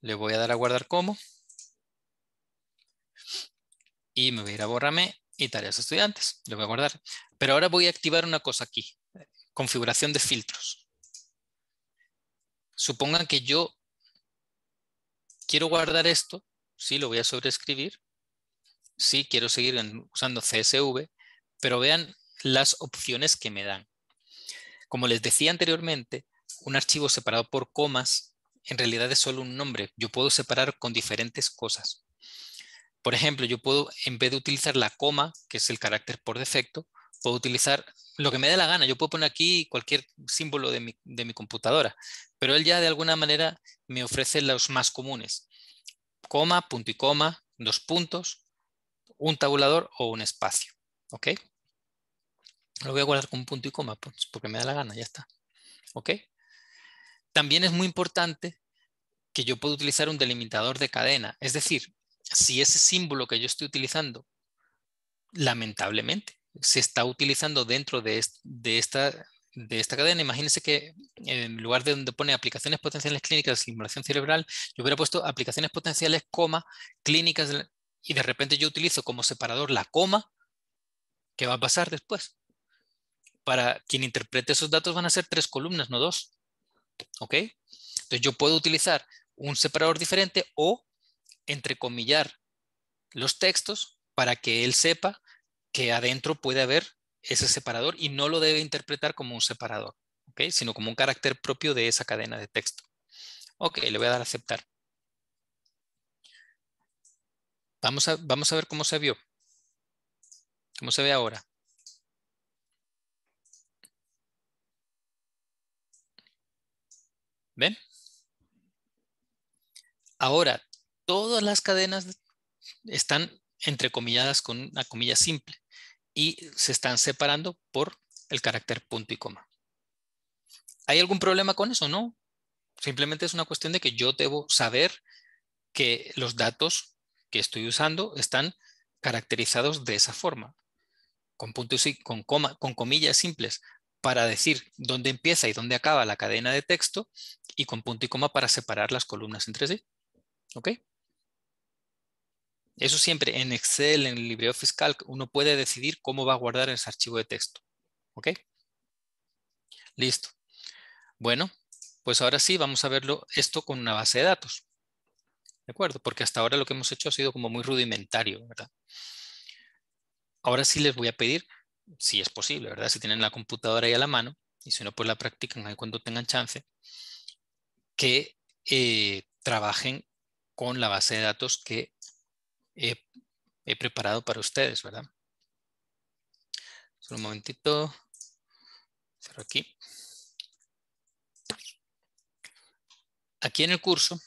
A: Le voy a dar a guardar como. Y me voy a ir a borrame y tareas estudiantes. lo voy a guardar. Pero ahora voy a activar una cosa aquí. Configuración de filtros. Supongan que yo quiero guardar esto. Sí, lo voy a sobreescribir. Sí, quiero seguir usando CSV. Pero vean las opciones que me dan. Como les decía anteriormente, un archivo separado por comas en realidad es solo un nombre. Yo puedo separar con diferentes cosas. Por ejemplo, yo puedo, en vez de utilizar la coma, que es el carácter por defecto, puedo utilizar lo que me dé la gana. Yo puedo poner aquí cualquier símbolo de mi, computadora, pero él ya de alguna manera me ofrece los más comunes. Coma, punto y coma, dos puntos, un tabulador o un espacio. ¿Ok? Lo voy a guardar con punto y coma pues, porque me da la gana, ya está. También es muy importante que yo pueda utilizar un delimitador de cadena. Es decir, si ese símbolo que yo estoy utilizando, lamentablemente, se está utilizando dentro de, esta de esta cadena, imagínense que en lugar de donde pone aplicaciones potenciales clínicas de simulación cerebral, yo hubiera puesto aplicaciones potenciales, coma, clínicas, y de repente yo utilizo como separador la coma, ¿qué va a pasar después? para quien interprete esos datos van a ser tres columnas, no dos. ¿Ok? Entonces yo puedo utilizar un separador diferente o entrecomillar los textos para que él sepa que adentro puede haber ese separador y no lo debe interpretar como un separador, ¿ok? sino como un carácter propio de esa cadena de texto. Ok, le voy a dar a aceptar. Vamos a, vamos a ver cómo se vio. ¿Cómo se ve ahora? Ahora, todas las cadenas están entrecomilladas con una comilla simple y se están separando por el carácter punto y coma. ¿Hay algún problema con eso? No. Simplemente es una cuestión de que yo debo saber que los datos que estoy usando están caracterizados de esa forma, con punto y con coma, con comillas simples para decir dónde empieza y dónde acaba la cadena de texto y con punto y coma para separar las columnas entre sí. ¿Ok? Eso siempre en Excel, en el libro fiscal, uno puede decidir cómo va a guardar ese archivo de texto. ¿Ok? Listo. Bueno, pues ahora sí vamos a verlo esto con una base de datos. ¿De acuerdo? Porque hasta ahora lo que hemos hecho ha sido como muy rudimentario, ¿verdad? Ahora sí les voy a pedir si es posible, ¿verdad? Si tienen la computadora ahí a la mano y si no, pues la practican ahí cuando tengan chance, que eh, trabajen con la base de datos que he, preparado para ustedes, ¿verdad? Solo un momentito, cerro aquí. Aquí en el curso,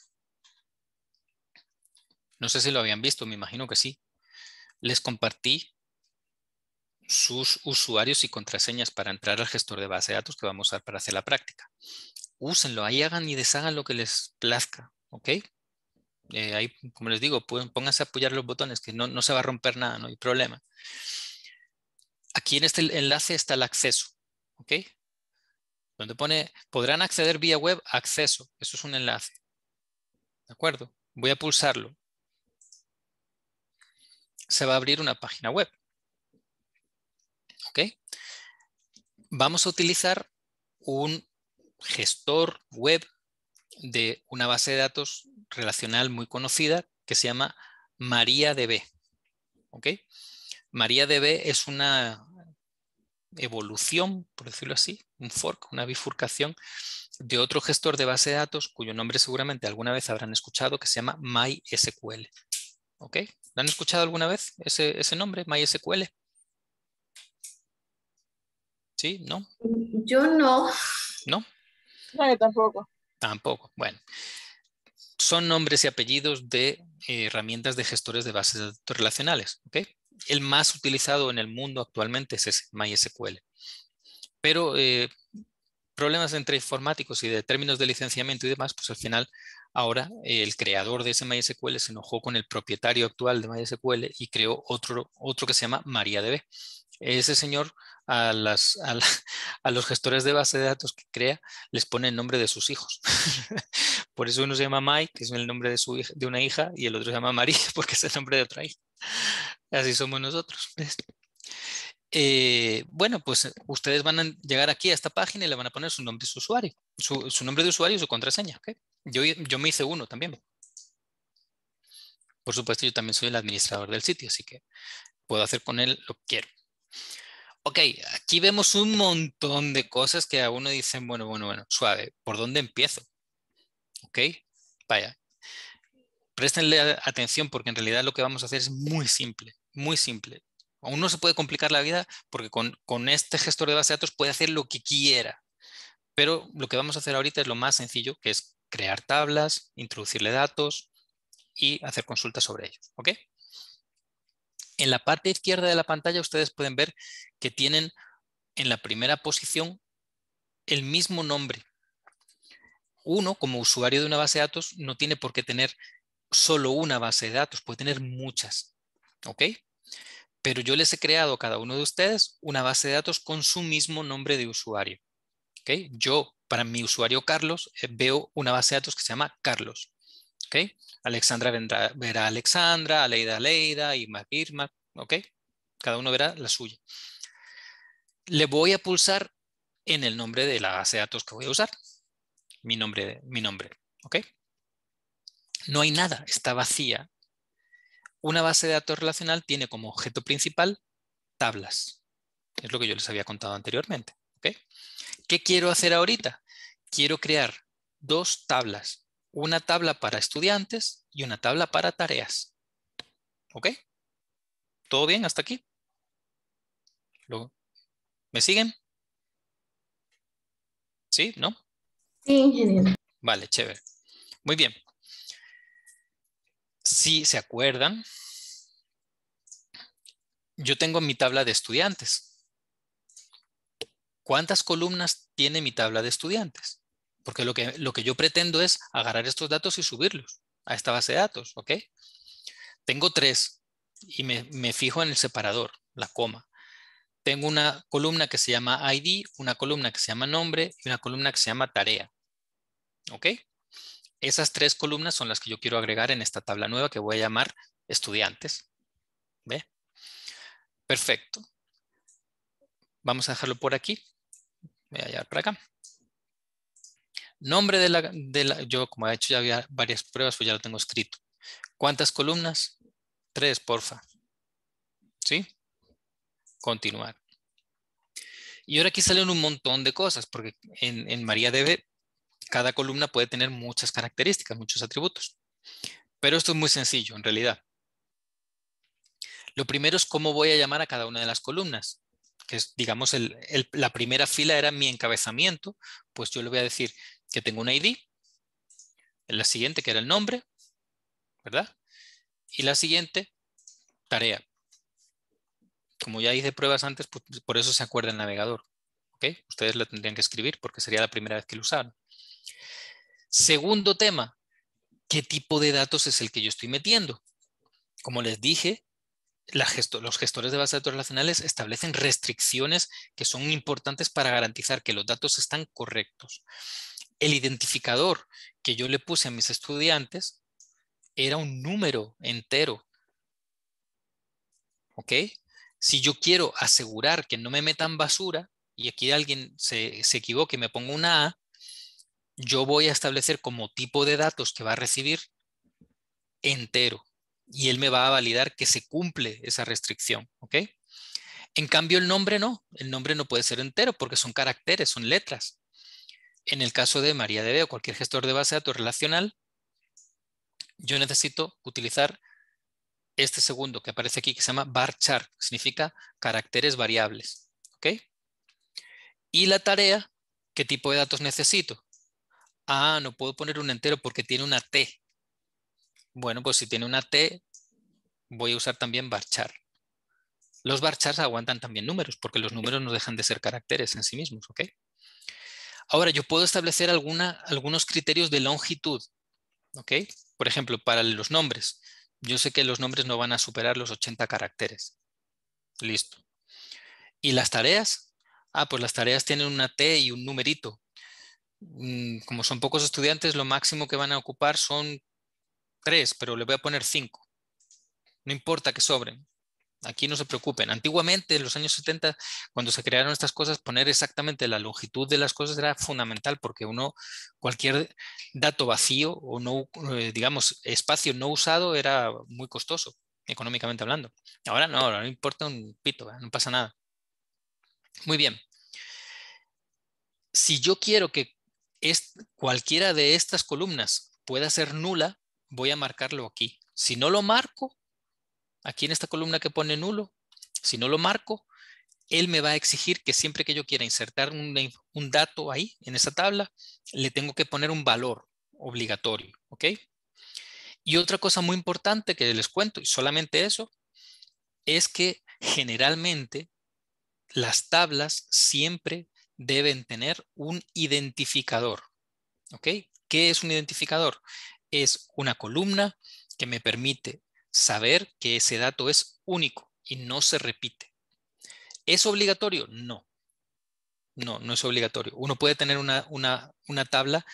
A: no sé si lo habían visto, me imagino que sí, les compartí sus usuarios y contraseñas para entrar al gestor de base de datos que vamos a usar para hacer la práctica. Úsenlo, ahí hagan y deshagan lo que les plazca, ¿ok? Eh, ahí, como les digo, pónganse a apoyar los botones, que no, no, se va a romper nada, no hay problema. Aquí en este enlace está el acceso, ¿ok? Donde pone, podrán acceder vía web, acceso, eso es un enlace. ¿De acuerdo? Voy a pulsarlo. Se va a abrir una página web. Vamos a utilizar un gestor web de una base de datos relacional muy conocida que se llama MariaDB. ¿ok? MariaDB es una evolución, por decirlo así, un fork, una bifurcación de otro gestor de base de datos cuyo nombre seguramente alguna vez habrán escuchado que se llama MySQL. ¿Ok? han escuchado alguna vez ese, ese nombre, MySQL? ¿Sí? ¿No?
B: Yo no. ¿No? No, tampoco.
A: Tampoco. Bueno. Son nombres y apellidos de eh, herramientas de gestores de bases de datos relacionales. El más utilizado en el mundo actualmente es MySQL. Pero eh, problemas entre informáticos y de términos de licenciamiento y demás, pues al final ahora eh, el creador de ese MySQL se enojó con el propietario actual de MySQL y creó otro, otro que se llama MariaDB ese señor a, los gestores de base de datos que crea les pone el nombre de sus hijos. Por eso uno se llama Mike, que es el nombre de, una hija, y el otro se llama María, porque es el nombre de otra hija. Así somos nosotros. Eh, bueno, pues eh, ustedes van a llegar aquí a esta página y le van a poner su nombre de usuario, su, nombre de usuario y su contraseña. yo me hice uno también. Por supuesto, yo también soy el administrador del sitio, así que puedo hacer con él lo que quiero. Ok, aquí vemos un montón de cosas que a uno dicen, bueno, bueno, bueno, suave, ¿por dónde empiezo? Ok, vaya. Prestenle atención porque en realidad lo que vamos a hacer es muy simple, muy simple. Aún no se puede complicar la vida porque con, con este gestor de base de datos puede hacer lo que quiera. Pero lo que vamos a hacer ahorita es lo más sencillo, que es crear tablas, introducirle datos y hacer consultas sobre ellos. ¿Ok? En la parte izquierda de la pantalla ustedes pueden ver que tienen en la primera posición el mismo nombre. Uno, como usuario de una base de datos, no tiene por qué tener solo una base de datos, puede tener muchas. ¿Ok? Pero yo les he creado a cada uno de ustedes una base de datos con su mismo nombre de usuario. ¿Ok? Yo, para mi usuario Carlos, eh, veo una base de datos que se llama Carlos. Alexandra verá a Alexandra, Aleida Leida Aleida, Irma Irma, ¿ok? Cada uno verá la suya. Le voy a pulsar en el nombre de la base de datos que voy a usar. Mi nombre, mi nombre, ¿ok? No hay nada, está vacía. Una base de datos relacional tiene como objeto principal tablas. Es lo que yo les había contado anteriormente. ¿Qué quiero hacer ahorita? Quiero crear dos tablas una tabla para estudiantes y una tabla para tareas. ¿Ok? ¿Todo bien hasta aquí? ¿Me siguen? ¿Sí? ¿No?
B: Sí, ingeniero.
A: Vale, chévere. Muy bien. Si se acuerdan, yo tengo mi tabla de estudiantes. ¿Cuántas columnas tiene mi tabla de estudiantes? Porque lo que, lo que yo pretendo es agarrar estos datos y subirlos a esta base de datos, ¿ok? Tengo tres y me, fijo en el separador, la coma. Tengo una columna que se llama ID, una columna que se llama nombre y una columna que se llama tarea. ¿Ok? Esas tres columnas son las que yo quiero agregar en esta tabla nueva que voy a llamar estudiantes. Perfecto. Vamos a dejarlo por aquí. Voy a llevar para acá. Nombre de la, de yo como he hecho ya había varias pruebas, pues ya lo tengo escrito. ¿Cuántas columnas? Tres, porfa. ¿Sí? Continuar. Y ahora aquí salen un montón de cosas, porque en, en MariaDB cada columna puede tener muchas características, muchos atributos. Pero esto es muy sencillo, en realidad. Lo primero es cómo voy a llamar a cada una de las columnas. Que es, digamos, la primera fila era mi encabezamiento, pues yo le voy a decir que tengo un ID, la siguiente que era el nombre, ¿verdad? Y la siguiente, tarea. Como ya hice pruebas antes, pues, por eso se acuerda el navegador. ¿okay? Ustedes lo tendrían que escribir porque sería la primera vez que lo usaron. Segundo tema, ¿qué tipo de datos es el que yo estoy metiendo? Como les dije, los gestores de bases de datos relacionales establecen restricciones que son importantes para garantizar que los datos están correctos el identificador que yo le puse a mis estudiantes era un número entero. ¿Ok? Si yo quiero asegurar que no me metan basura y aquí alguien se, equivoque y me pongo una A, yo voy a establecer como tipo de datos que va a recibir entero y él me va a validar que se cumple esa restricción. ¿Ok? En cambio, el nombre no. El nombre no puede ser entero porque son caracteres, son letras en el caso de de o cualquier gestor de base de datos relacional, yo necesito utilizar este segundo que aparece aquí, que se llama bar chart, significa caracteres variables. ¿ok? Y la tarea, ¿qué tipo de datos necesito? Ah, no puedo poner un entero porque tiene una T. Bueno, pues si tiene una T, voy a usar también bar Los bar aguantan también números, porque los números no dejan de ser caracteres en sí mismos. ¿ok? Ahora, yo puedo establecer algunos criterios de longitud, Por ejemplo, para los nombres. Yo sé que los nombres no van a superar los 80 caracteres. Listo. ¿Y las tareas? Ah, pues las tareas tienen una T y un numerito. Mm, como son pocos estudiantes, lo máximo que van a ocupar son tres, pero le voy a poner 5. No importa que sobren. Aquí no se preocupen. Antiguamente, en los años 70, cuando se crearon estas cosas, poner exactamente la longitud de las cosas era fundamental porque uno, cualquier dato vacío o no, eh, digamos, espacio no usado era muy costoso, económicamente hablando. Ahora no, ahora no importa un pito, no pasa nada. Muy bien. Si yo quiero que cualquiera de estas columnas pueda ser nula, voy a marcarlo aquí. Si no lo marco, aquí en esta columna que pone nulo, si no lo marco, él me va a exigir que siempre que yo quiera insertar un, dato ahí, en esa tabla, le tengo que poner un valor obligatorio, ¿ok? Y otra cosa muy importante que les cuento, y solamente eso, es que generalmente las tablas siempre deben tener un identificador. ¿Ok? ¿Qué es un identificador? Es una columna que me permite saber que ese dato es único y no se repite. ¿Es obligatorio? No. No, no es obligatorio. Uno puede tener una, tabla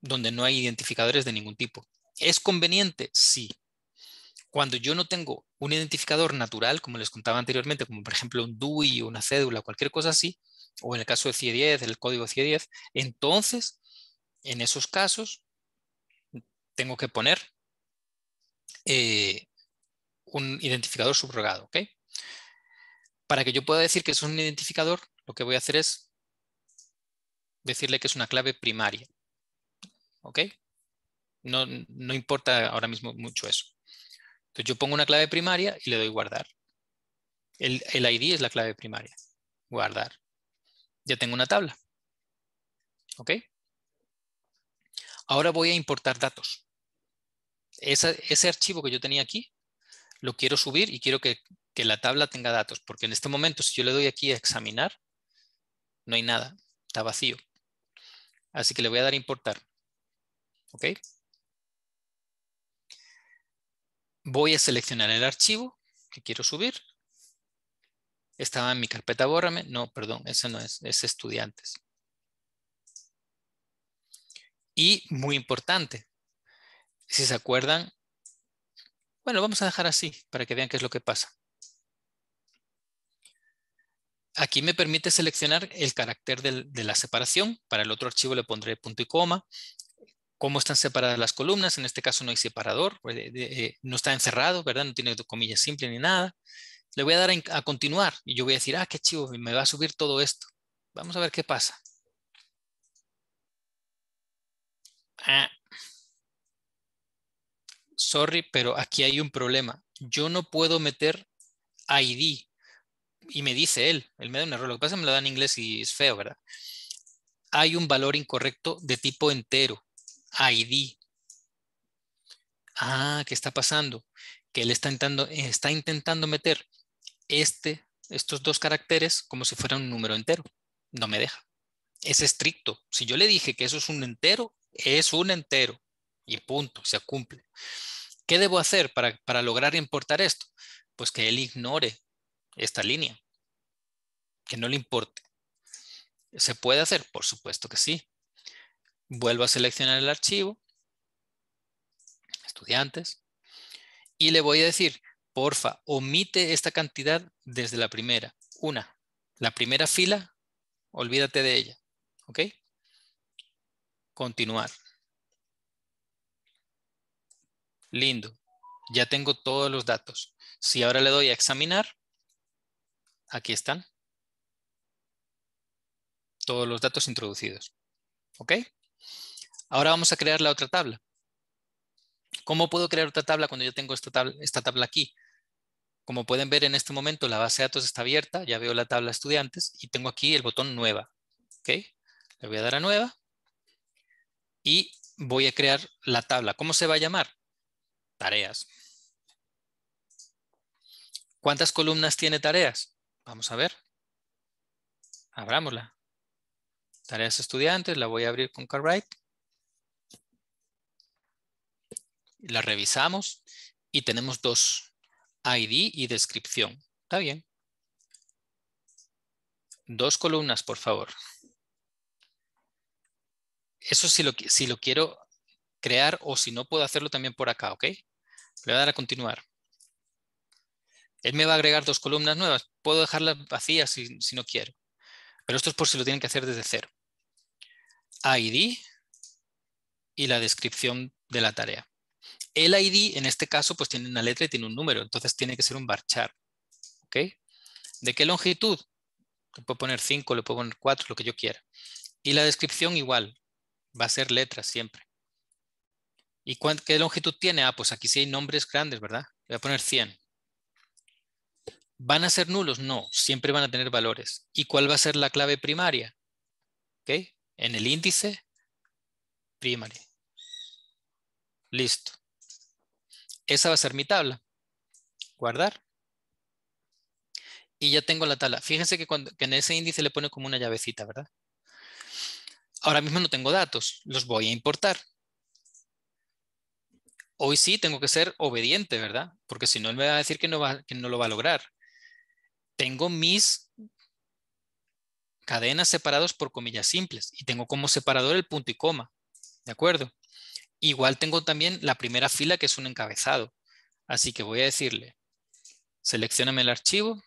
A: donde no hay identificadores de ningún tipo. ¿Es conveniente? Sí. Cuando yo no tengo un identificador natural, como les contaba anteriormente, como por ejemplo un DUI, una cédula, cualquier cosa así, o en el caso de CIE 10, el código CIE 10, entonces, en esos casos, tengo que poner eh, un identificador subrogado. Para que yo pueda decir que es un identificador, lo que voy a hacer es decirle que es una clave primaria. ¿ok? No, importa ahora mismo mucho eso. Entonces yo pongo una clave primaria y le doy guardar. El, ID es la clave primaria. Guardar. Ya tengo una tabla. Ahora voy a importar datos. ese archivo que yo tenía aquí lo quiero subir y quiero que, la tabla tenga datos, porque en este momento si yo le doy aquí a examinar, no hay nada, está vacío. Así que le voy a dar a importar. ¿Ok? Voy a seleccionar el archivo que quiero subir. Estaba en mi carpeta Bórrame. No, perdón, ese no es, es estudiantes. Y muy importante, si se acuerdan, bueno, vamos a dejar así para que vean qué es lo que pasa. Aquí me permite seleccionar el carácter de la separación. Para el otro archivo le pondré punto y coma. Cómo están separadas las columnas. En este caso no hay separador. Eh, eh, no está encerrado, ¿verdad? No tiene comillas simples ni nada. Le voy a dar a continuar y yo voy a decir, ah, qué chivo, me va a subir todo esto. Vamos a ver qué pasa. Ah, sorry, pero aquí hay un problema. Yo no puedo meter ID. Y me dice él, él me da un error. Lo que pasa es que me lo da en inglés y es feo, ¿verdad? Hay un valor incorrecto de tipo entero, ID. Ah, ¿qué está pasando? Que él está intentando, está intentando meter este, estos dos caracteres como si fuera un número entero. No me deja. Es estricto. Si yo le dije que eso es un entero, es un entero y punto, se cumple. ¿Qué debo hacer para, para lograr importar esto? Pues que él ignore esta línea, que no le importe. ¿Se puede hacer? Por supuesto que sí. Vuelvo a seleccionar el archivo, estudiantes, y le voy a decir, porfa, omite esta cantidad desde la primera. Una, la primera fila, olvídate de ella. ¿Ok? Continuar. Lindo, ya tengo todos los datos. Si ahora le doy a examinar, aquí están todos los datos introducidos. ¿Ok? Ahora vamos a crear la otra tabla. ¿Cómo puedo crear otra tabla cuando yo tengo esta tabla, esta tabla aquí? Como pueden ver en este momento la base de datos está abierta, ya veo la tabla estudiantes y tengo aquí el botón nueva. ¿Ok? Le voy a dar a nueva y voy a crear la tabla. ¿Cómo se va a llamar? Tareas. ¿Cuántas columnas tiene tareas? Vamos a ver. Abrámosla. Tareas estudiantes, la voy a abrir con Carwrite. La revisamos y tenemos dos, ID y descripción. Está bien. Dos columnas, por favor. Eso sí lo, si lo quiero crear o si no puedo hacerlo también por acá, ¿ok? Le voy a dar a continuar. Él me va a agregar dos columnas nuevas. Puedo dejarlas vacías si, no quiero. Pero esto es por si lo tienen que hacer desde cero. ID y la descripción de la tarea. El ID, en este caso, pues tiene una letra y tiene un número. Entonces tiene que ser un bar ¿Ok? ¿De qué longitud? Le puedo poner 5, le puedo poner 4, lo que yo quiera. Y la descripción igual. Va a ser letra siempre. ¿Y qué longitud tiene? Ah, pues aquí sí hay nombres grandes, ¿verdad? Voy a poner 100. ¿Van a ser nulos? No, siempre van a tener valores. ¿Y cuál va a ser la clave primaria? ¿Ok? En el índice, primary Listo. Esa va a ser mi tabla. Guardar. Y ya tengo la tabla. Fíjense que, cuando, que en ese índice le pone como una llavecita, ¿verdad? Ahora mismo no tengo datos. Los voy a importar hoy sí tengo que ser obediente, ¿verdad? Porque si no, él me va a decir que no, va, que no lo va a lograr. Tengo mis cadenas separados por comillas simples y tengo como separador el punto y coma, ¿de acuerdo? Igual tengo también la primera fila que es un encabezado. Así que voy a decirle, seleccioname el archivo,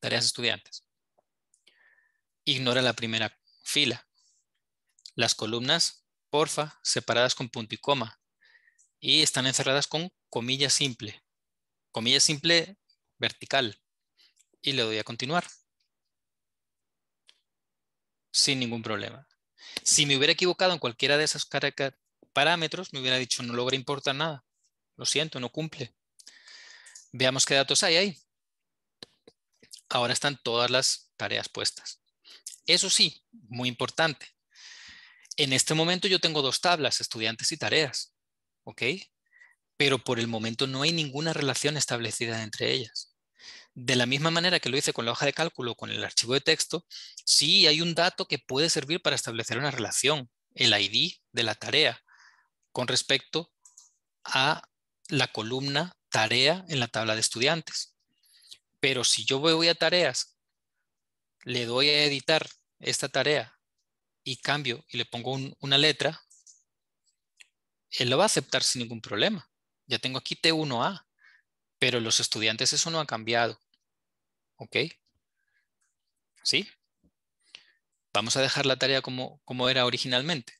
A: tareas estudiantes. Ignora la primera fila. Las columnas porfa, separadas con punto y coma. Y están encerradas con comilla simple. comillas simple vertical. Y le doy a continuar. Sin ningún problema. Si me hubiera equivocado en cualquiera de esos parámetros, me hubiera dicho no logra importar nada. Lo siento, no cumple. Veamos qué datos hay ahí. Ahora están todas las tareas puestas. Eso sí, muy importante, en este momento yo tengo dos tablas, estudiantes y tareas, ¿ok? Pero por el momento no hay ninguna relación establecida entre ellas. De la misma manera que lo hice con la hoja de cálculo, con el archivo de texto, sí hay un dato que puede servir para establecer una relación, el ID de la tarea, con respecto a la columna tarea en la tabla de estudiantes. Pero si yo voy a tareas, le doy a editar esta tarea y cambio y le pongo una letra, él lo va a aceptar sin ningún problema. Ya tengo aquí T1A, pero los estudiantes eso no ha cambiado. ¿Ok? ¿Sí? Vamos a dejar la tarea como, como era originalmente.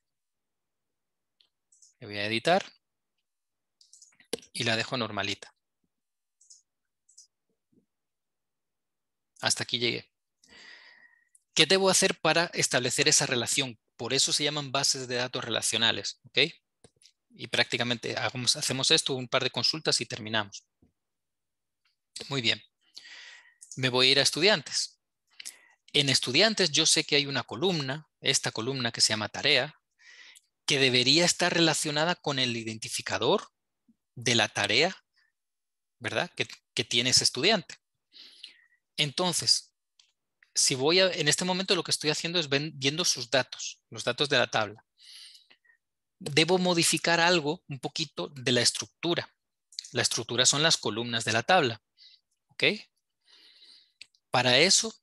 A: Le voy a editar y la dejo normalita. Hasta aquí llegué. ¿Qué debo hacer para establecer esa relación? Por eso se llaman bases de datos relacionales, Y prácticamente hacemos esto, un par de consultas y terminamos. Muy bien. Me voy a ir a estudiantes. En estudiantes yo sé que hay una columna, esta columna que se llama tarea, que debería estar relacionada con el identificador de la tarea, ¿verdad? Que, que tiene ese estudiante. Entonces, si voy en este momento lo que estoy haciendo es viendo sus datos, los datos de la tabla. Debo modificar algo, un poquito, de la estructura. La estructura son las columnas de la tabla. ¿Ok? Para eso,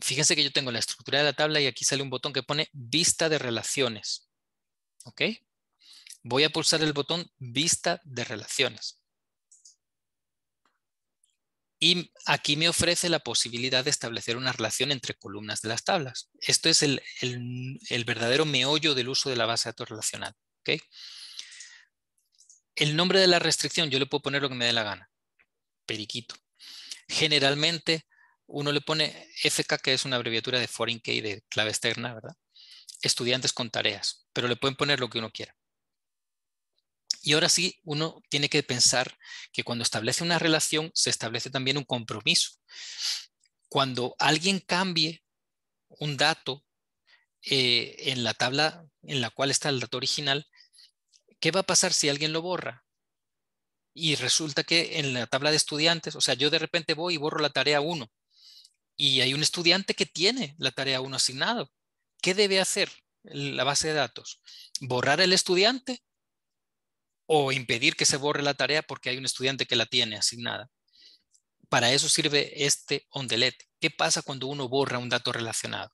A: fíjense que yo tengo la estructura de la tabla y aquí sale un botón que pone vista de relaciones. ¿Ok? Voy a pulsar el botón vista de relaciones. Y aquí me ofrece la posibilidad de establecer una relación entre columnas de las tablas. Esto es el, verdadero meollo del uso de la base de datos relacional. El nombre de la restricción, yo le puedo poner lo que me dé la gana. Periquito. Generalmente uno le pone FK, que es una abreviatura de foreign key de clave externa, ¿verdad? Estudiantes con tareas, pero le pueden poner lo que uno quiera. Y ahora sí, uno tiene que pensar que cuando establece una relación, se establece también un compromiso. Cuando alguien cambie un dato eh, en la tabla en la cual está el dato original, ¿qué va a pasar si alguien lo borra? Y resulta que en la tabla de estudiantes, o sea, yo de repente voy y borro la tarea 1 y hay un estudiante que tiene la tarea 1 asignado. ¿Qué debe hacer la base de datos? ¿Borrar el estudiante o impedir que se borre la tarea porque hay un estudiante que la tiene asignada. Para eso sirve este ondelete. ¿Qué pasa cuando uno borra un dato relacionado?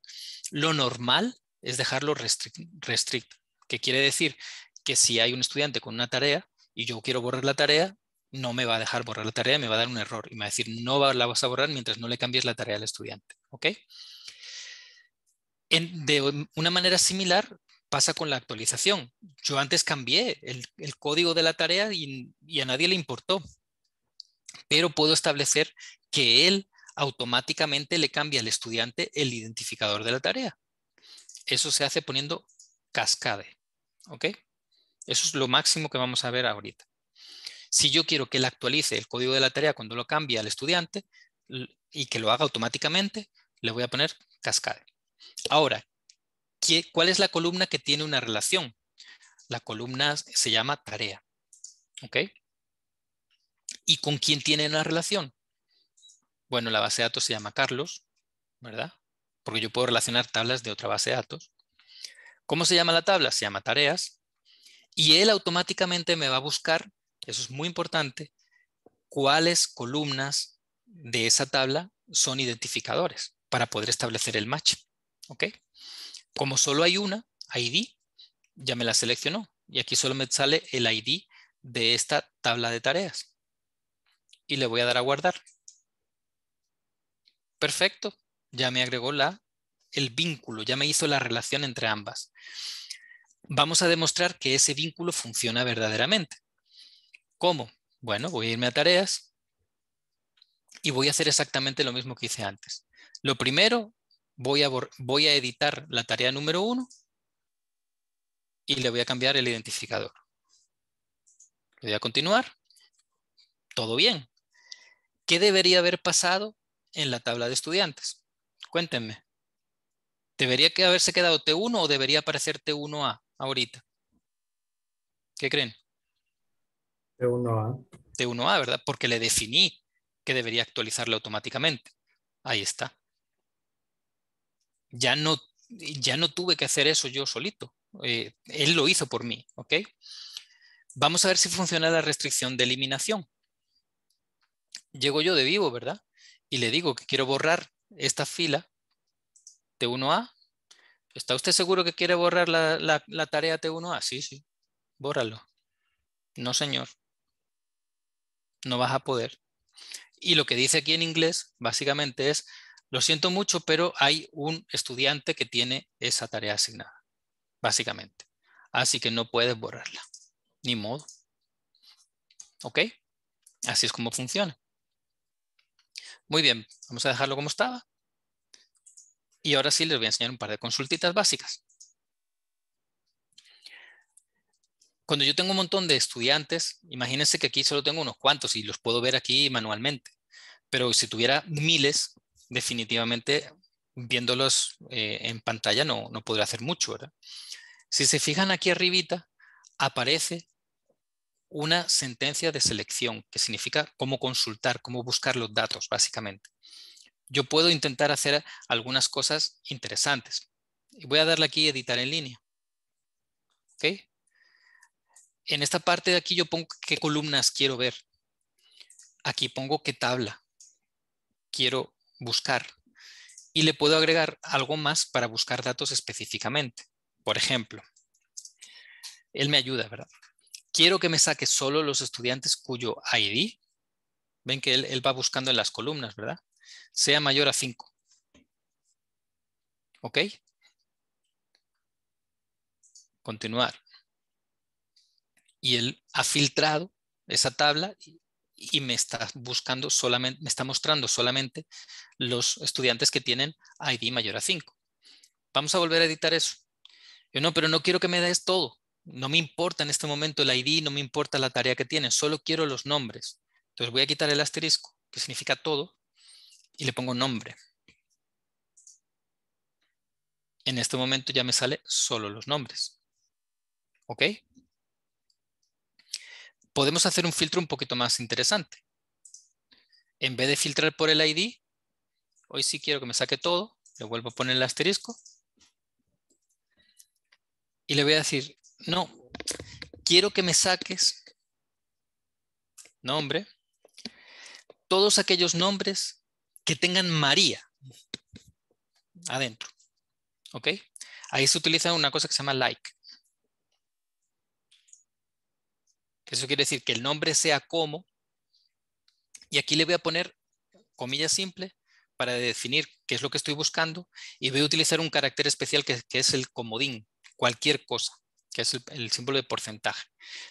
A: Lo normal es dejarlo restrict, que quiere decir que si hay un estudiante con una tarea y yo quiero borrar la tarea, no me va a dejar borrar la tarea, me va a dar un error y me va a decir no la vas a borrar mientras no le cambies la tarea al estudiante. ¿ok? de una manera similar, pasa con la actualización. Yo antes cambié el, código de la tarea y, a nadie le importó, pero puedo establecer que él automáticamente le cambia al estudiante el identificador de la tarea. Eso se hace poniendo cascade. ¿Ok? Eso es lo máximo que vamos a ver ahorita. Si yo quiero que él actualice el código de la tarea cuando lo cambia al estudiante y que lo haga automáticamente, le voy a poner cascade. Ahora, ¿Cuál es la columna que tiene una relación? La columna se llama tarea. ¿Ok? ¿Y con quién tiene una relación? Bueno, la base de datos se llama Carlos, ¿verdad? Porque yo puedo relacionar tablas de otra base de datos. ¿Cómo se llama la tabla? Se llama tareas. Y él automáticamente me va a buscar, eso es muy importante, cuáles columnas de esa tabla son identificadores para poder establecer el match. ¿Ok? Como solo hay una, ID, ya me la seleccionó. Y aquí solo me sale el ID de esta tabla de tareas. Y le voy a dar a guardar. Perfecto. Ya me agregó la, el vínculo, ya me hizo la relación entre ambas. Vamos a demostrar que ese vínculo funciona verdaderamente. ¿Cómo? Bueno, voy a irme a tareas y voy a hacer exactamente lo mismo que hice antes. Lo primero voy a, editar la tarea número 1 y le voy a cambiar el identificador. Le voy a continuar. Todo bien. ¿Qué debería haber pasado en la tabla de estudiantes? Cuéntenme. ¿Debería que haberse quedado T1 o debería aparecer T1A ahorita? ¿Qué creen?
B: T1A.
A: T1A, ¿verdad? Porque le definí que debería actualizarlo automáticamente. Ahí está ya no, ya no tuve que hacer eso yo solito. Eh, él lo hizo por mí, ¿ok? Vamos a ver si funciona la restricción de eliminación. Llego yo de vivo, ¿verdad? Y le digo que quiero borrar esta fila T1A. ¿Está usted seguro que quiere borrar la, la tarea T1A? Sí, sí. Bórralo. No, señor. No vas a poder. Y lo que dice aquí en inglés, básicamente, es lo siento mucho, pero hay un estudiante que tiene esa tarea asignada, básicamente. Así que no puedes borrarla, ni modo. ¿Ok? Así es como funciona. Muy bien, vamos a dejarlo como estaba. Y ahora sí les voy a enseñar un par de consultitas básicas. Cuando yo tengo un montón de estudiantes, imagínense que aquí solo tengo unos cuantos y los puedo ver aquí manualmente. Pero si tuviera miles, definitivamente viéndolos eh, en pantalla no, no hacer mucho. ¿verdad? Si se fijan aquí arribita, aparece una sentencia de selección, que significa cómo consultar, cómo buscar los datos, básicamente. Yo puedo intentar hacer algunas cosas interesantes. voy a darle aquí editar en línea. En esta parte de aquí yo pongo qué columnas quiero ver. Aquí pongo qué tabla quiero buscar y le puedo agregar algo más para buscar datos específicamente. Por ejemplo, él me ayuda, ¿verdad? Quiero que me saque solo los estudiantes cuyo ID, ven que él, va buscando en las columnas, ¿verdad? Sea mayor a 5. ¿Ok? Continuar. Y él ha filtrado esa tabla y me está buscando solamente, me está mostrando solamente los estudiantes que tienen ID mayor a 5. Vamos a volver a editar eso. Yo no, pero no quiero que me des todo. No me importa en este momento el ID, no me importa la tarea que tienen, solo quiero los nombres. Entonces voy a quitar el asterisco, que significa todo, y le pongo nombre. En este momento ya me sale solo los nombres. ¿Ok? podemos hacer un filtro un poquito más interesante. En vez de filtrar por el ID, hoy sí quiero que me saque todo, le vuelvo a poner el asterisco. Y le voy a decir, no, quiero que me saques nombre, todos aquellos nombres que tengan María adentro. ¿Ok? Ahí se utiliza una cosa que se llama like. Eso quiere decir que el nombre sea como. Y aquí le voy a poner comillas simple para definir qué es lo que estoy buscando y voy a utilizar un carácter especial que, es el comodín, cualquier cosa, que es el, símbolo de porcentaje.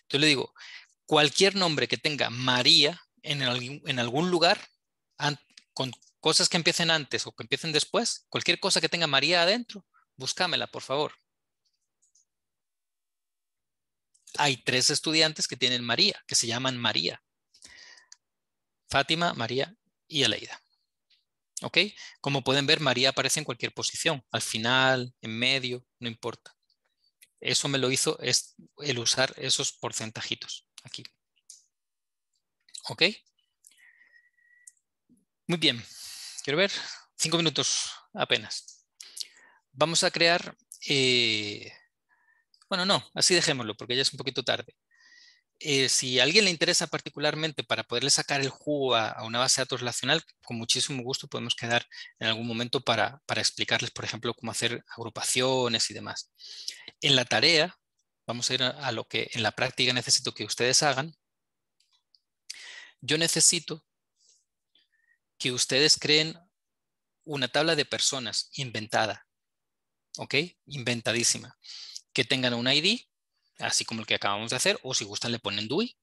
A: Entonces le digo, cualquier nombre que tenga María en, algún lugar, con cosas que empiecen antes o que empiecen después, cualquier cosa que tenga María adentro, búscamela, por favor. hay tres estudiantes que tienen María, que se llaman María. Fátima, María y Aleida. ¿Ok? Como pueden ver, María aparece en cualquier posición, al final, en medio, no importa. Eso me lo hizo es el usar esos porcentajitos aquí. ¿Ok? Muy bien. Quiero ver. Cinco minutos apenas. Vamos a crear eh, bueno, no, así dejémoslo porque ya es un poquito tarde. Eh, si a alguien le interesa particularmente para poderle sacar el jugo a, una base de datos relacional, con muchísimo gusto podemos quedar en algún momento para, explicarles, por ejemplo, cómo hacer agrupaciones y demás. En la tarea, vamos a ir a lo que en la práctica necesito que ustedes hagan. Yo necesito que ustedes creen una tabla de personas inventada, ¿ok? Inventadísima que tengan un ID, así como el que acabamos de hacer, o si gustan le ponen DUI,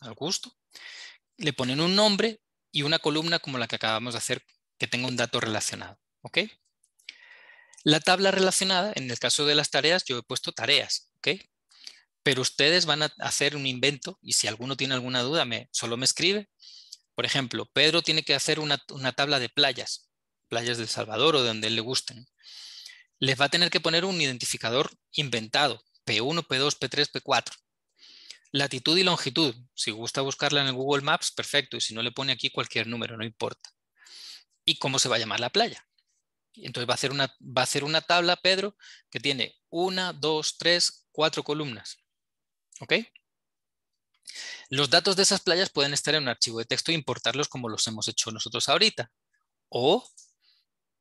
A: Al gusto. Le ponen un nombre y una columna como la que acabamos de hacer que tenga un dato relacionado, ¿ok? La tabla relacionada, en el caso de las tareas, yo he puesto tareas, Pero ustedes van a hacer un invento y si alguno tiene alguna duda, me, solo me escribe. Por ejemplo, Pedro tiene que hacer una, una tabla de playas, playas del Salvador o de donde él le gusten les va a tener que poner un identificador inventado, P1, P2, P3, P4. Latitud y longitud, si gusta buscarla en el Google Maps, perfecto, y si no le pone aquí cualquier número, no importa. ¿Y cómo se va a llamar la playa? Entonces va a hacer una, va a una tabla, Pedro, que tiene una, dos, tres, cuatro columnas. ¿Ok? Los datos de esas playas pueden estar en un archivo de texto e importarlos como los hemos hecho nosotros ahorita. O,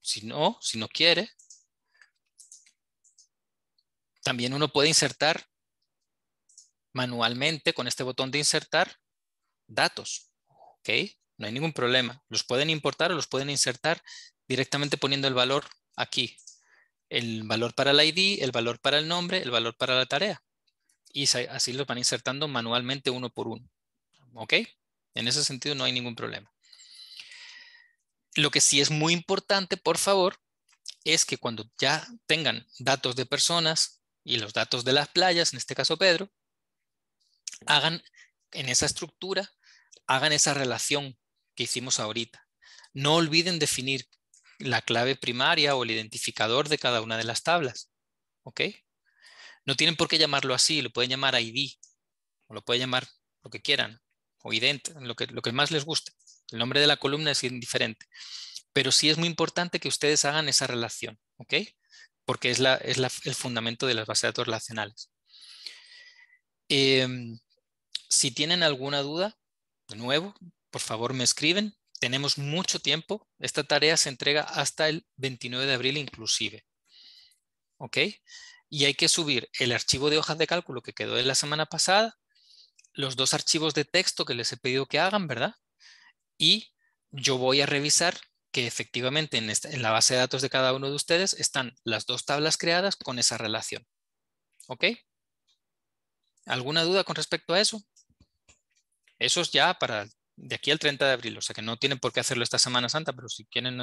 A: si no, si no quiere, también uno puede insertar manualmente con este botón de insertar datos. ¿Ok? No hay ningún problema. Los pueden importar o los pueden insertar directamente poniendo el valor aquí. El valor para el ID, el valor para el nombre, el valor para la tarea. Y así los van insertando manualmente uno por uno. ¿Ok? En ese sentido no hay ningún problema. Lo que sí es muy importante, por favor, es que cuando ya tengan datos de personas, y los datos de las playas, en este caso Pedro, hagan en esa estructura, hagan esa relación que hicimos ahorita. No olviden definir la clave primaria o el identificador de cada una de las tablas. ¿Ok? No tienen por qué llamarlo así, lo pueden llamar ID, o lo pueden llamar lo que quieran, o ident, lo que, lo que más les guste. El nombre de la columna es indiferente. Pero sí es muy importante que ustedes hagan esa relación. ¿Ok? porque es, es el fundamento de las bases de datos relacionales. Em, si tienen alguna duda, de nuevo, por favor me escriben. Tenemos mucho tiempo. Esta tarea se entrega hasta el 29 de abril inclusive. ¿Ok? Y hay que subir el archivo de hojas de cálculo que quedó en la semana pasada, los dos archivos de texto que les he pedido que hagan, ¿verdad? Y yo voy a revisar que efectivamente en, la base de datos de cada uno de ustedes están las dos tablas creadas con esa relación. ¿Ok? ¿Alguna duda con respecto a eso? Eso es ya para de aquí al 30 de abril, o sea que no tienen por qué hacerlo esta Semana Santa, pero si quieren,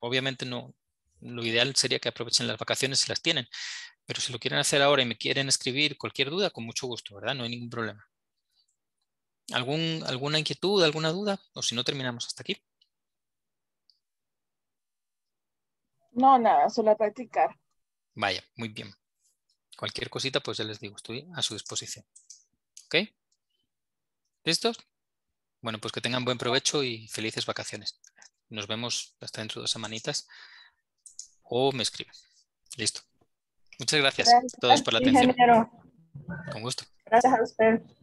A: obviamente no. Lo ideal sería que aprovechen las vacaciones si las tienen, pero si lo quieren hacer ahora y me quieren escribir cualquier duda, con mucho gusto, ¿verdad? No hay ningún problema. ¿Algún, ¿Alguna inquietud, alguna duda? O si no, terminamos hasta aquí.
B: No, nada, solo practicar.
A: Vaya, muy bien. Cualquier cosita, pues ya les digo, estoy a su disposición. ¿Ok? ¿Listos? Bueno, pues que tengan buen provecho y felices vacaciones. Nos vemos hasta dentro de dos semanitas o me escriben. Listo. Muchas gracias, a todos por la atención. Con gusto.
B: Gracias a usted.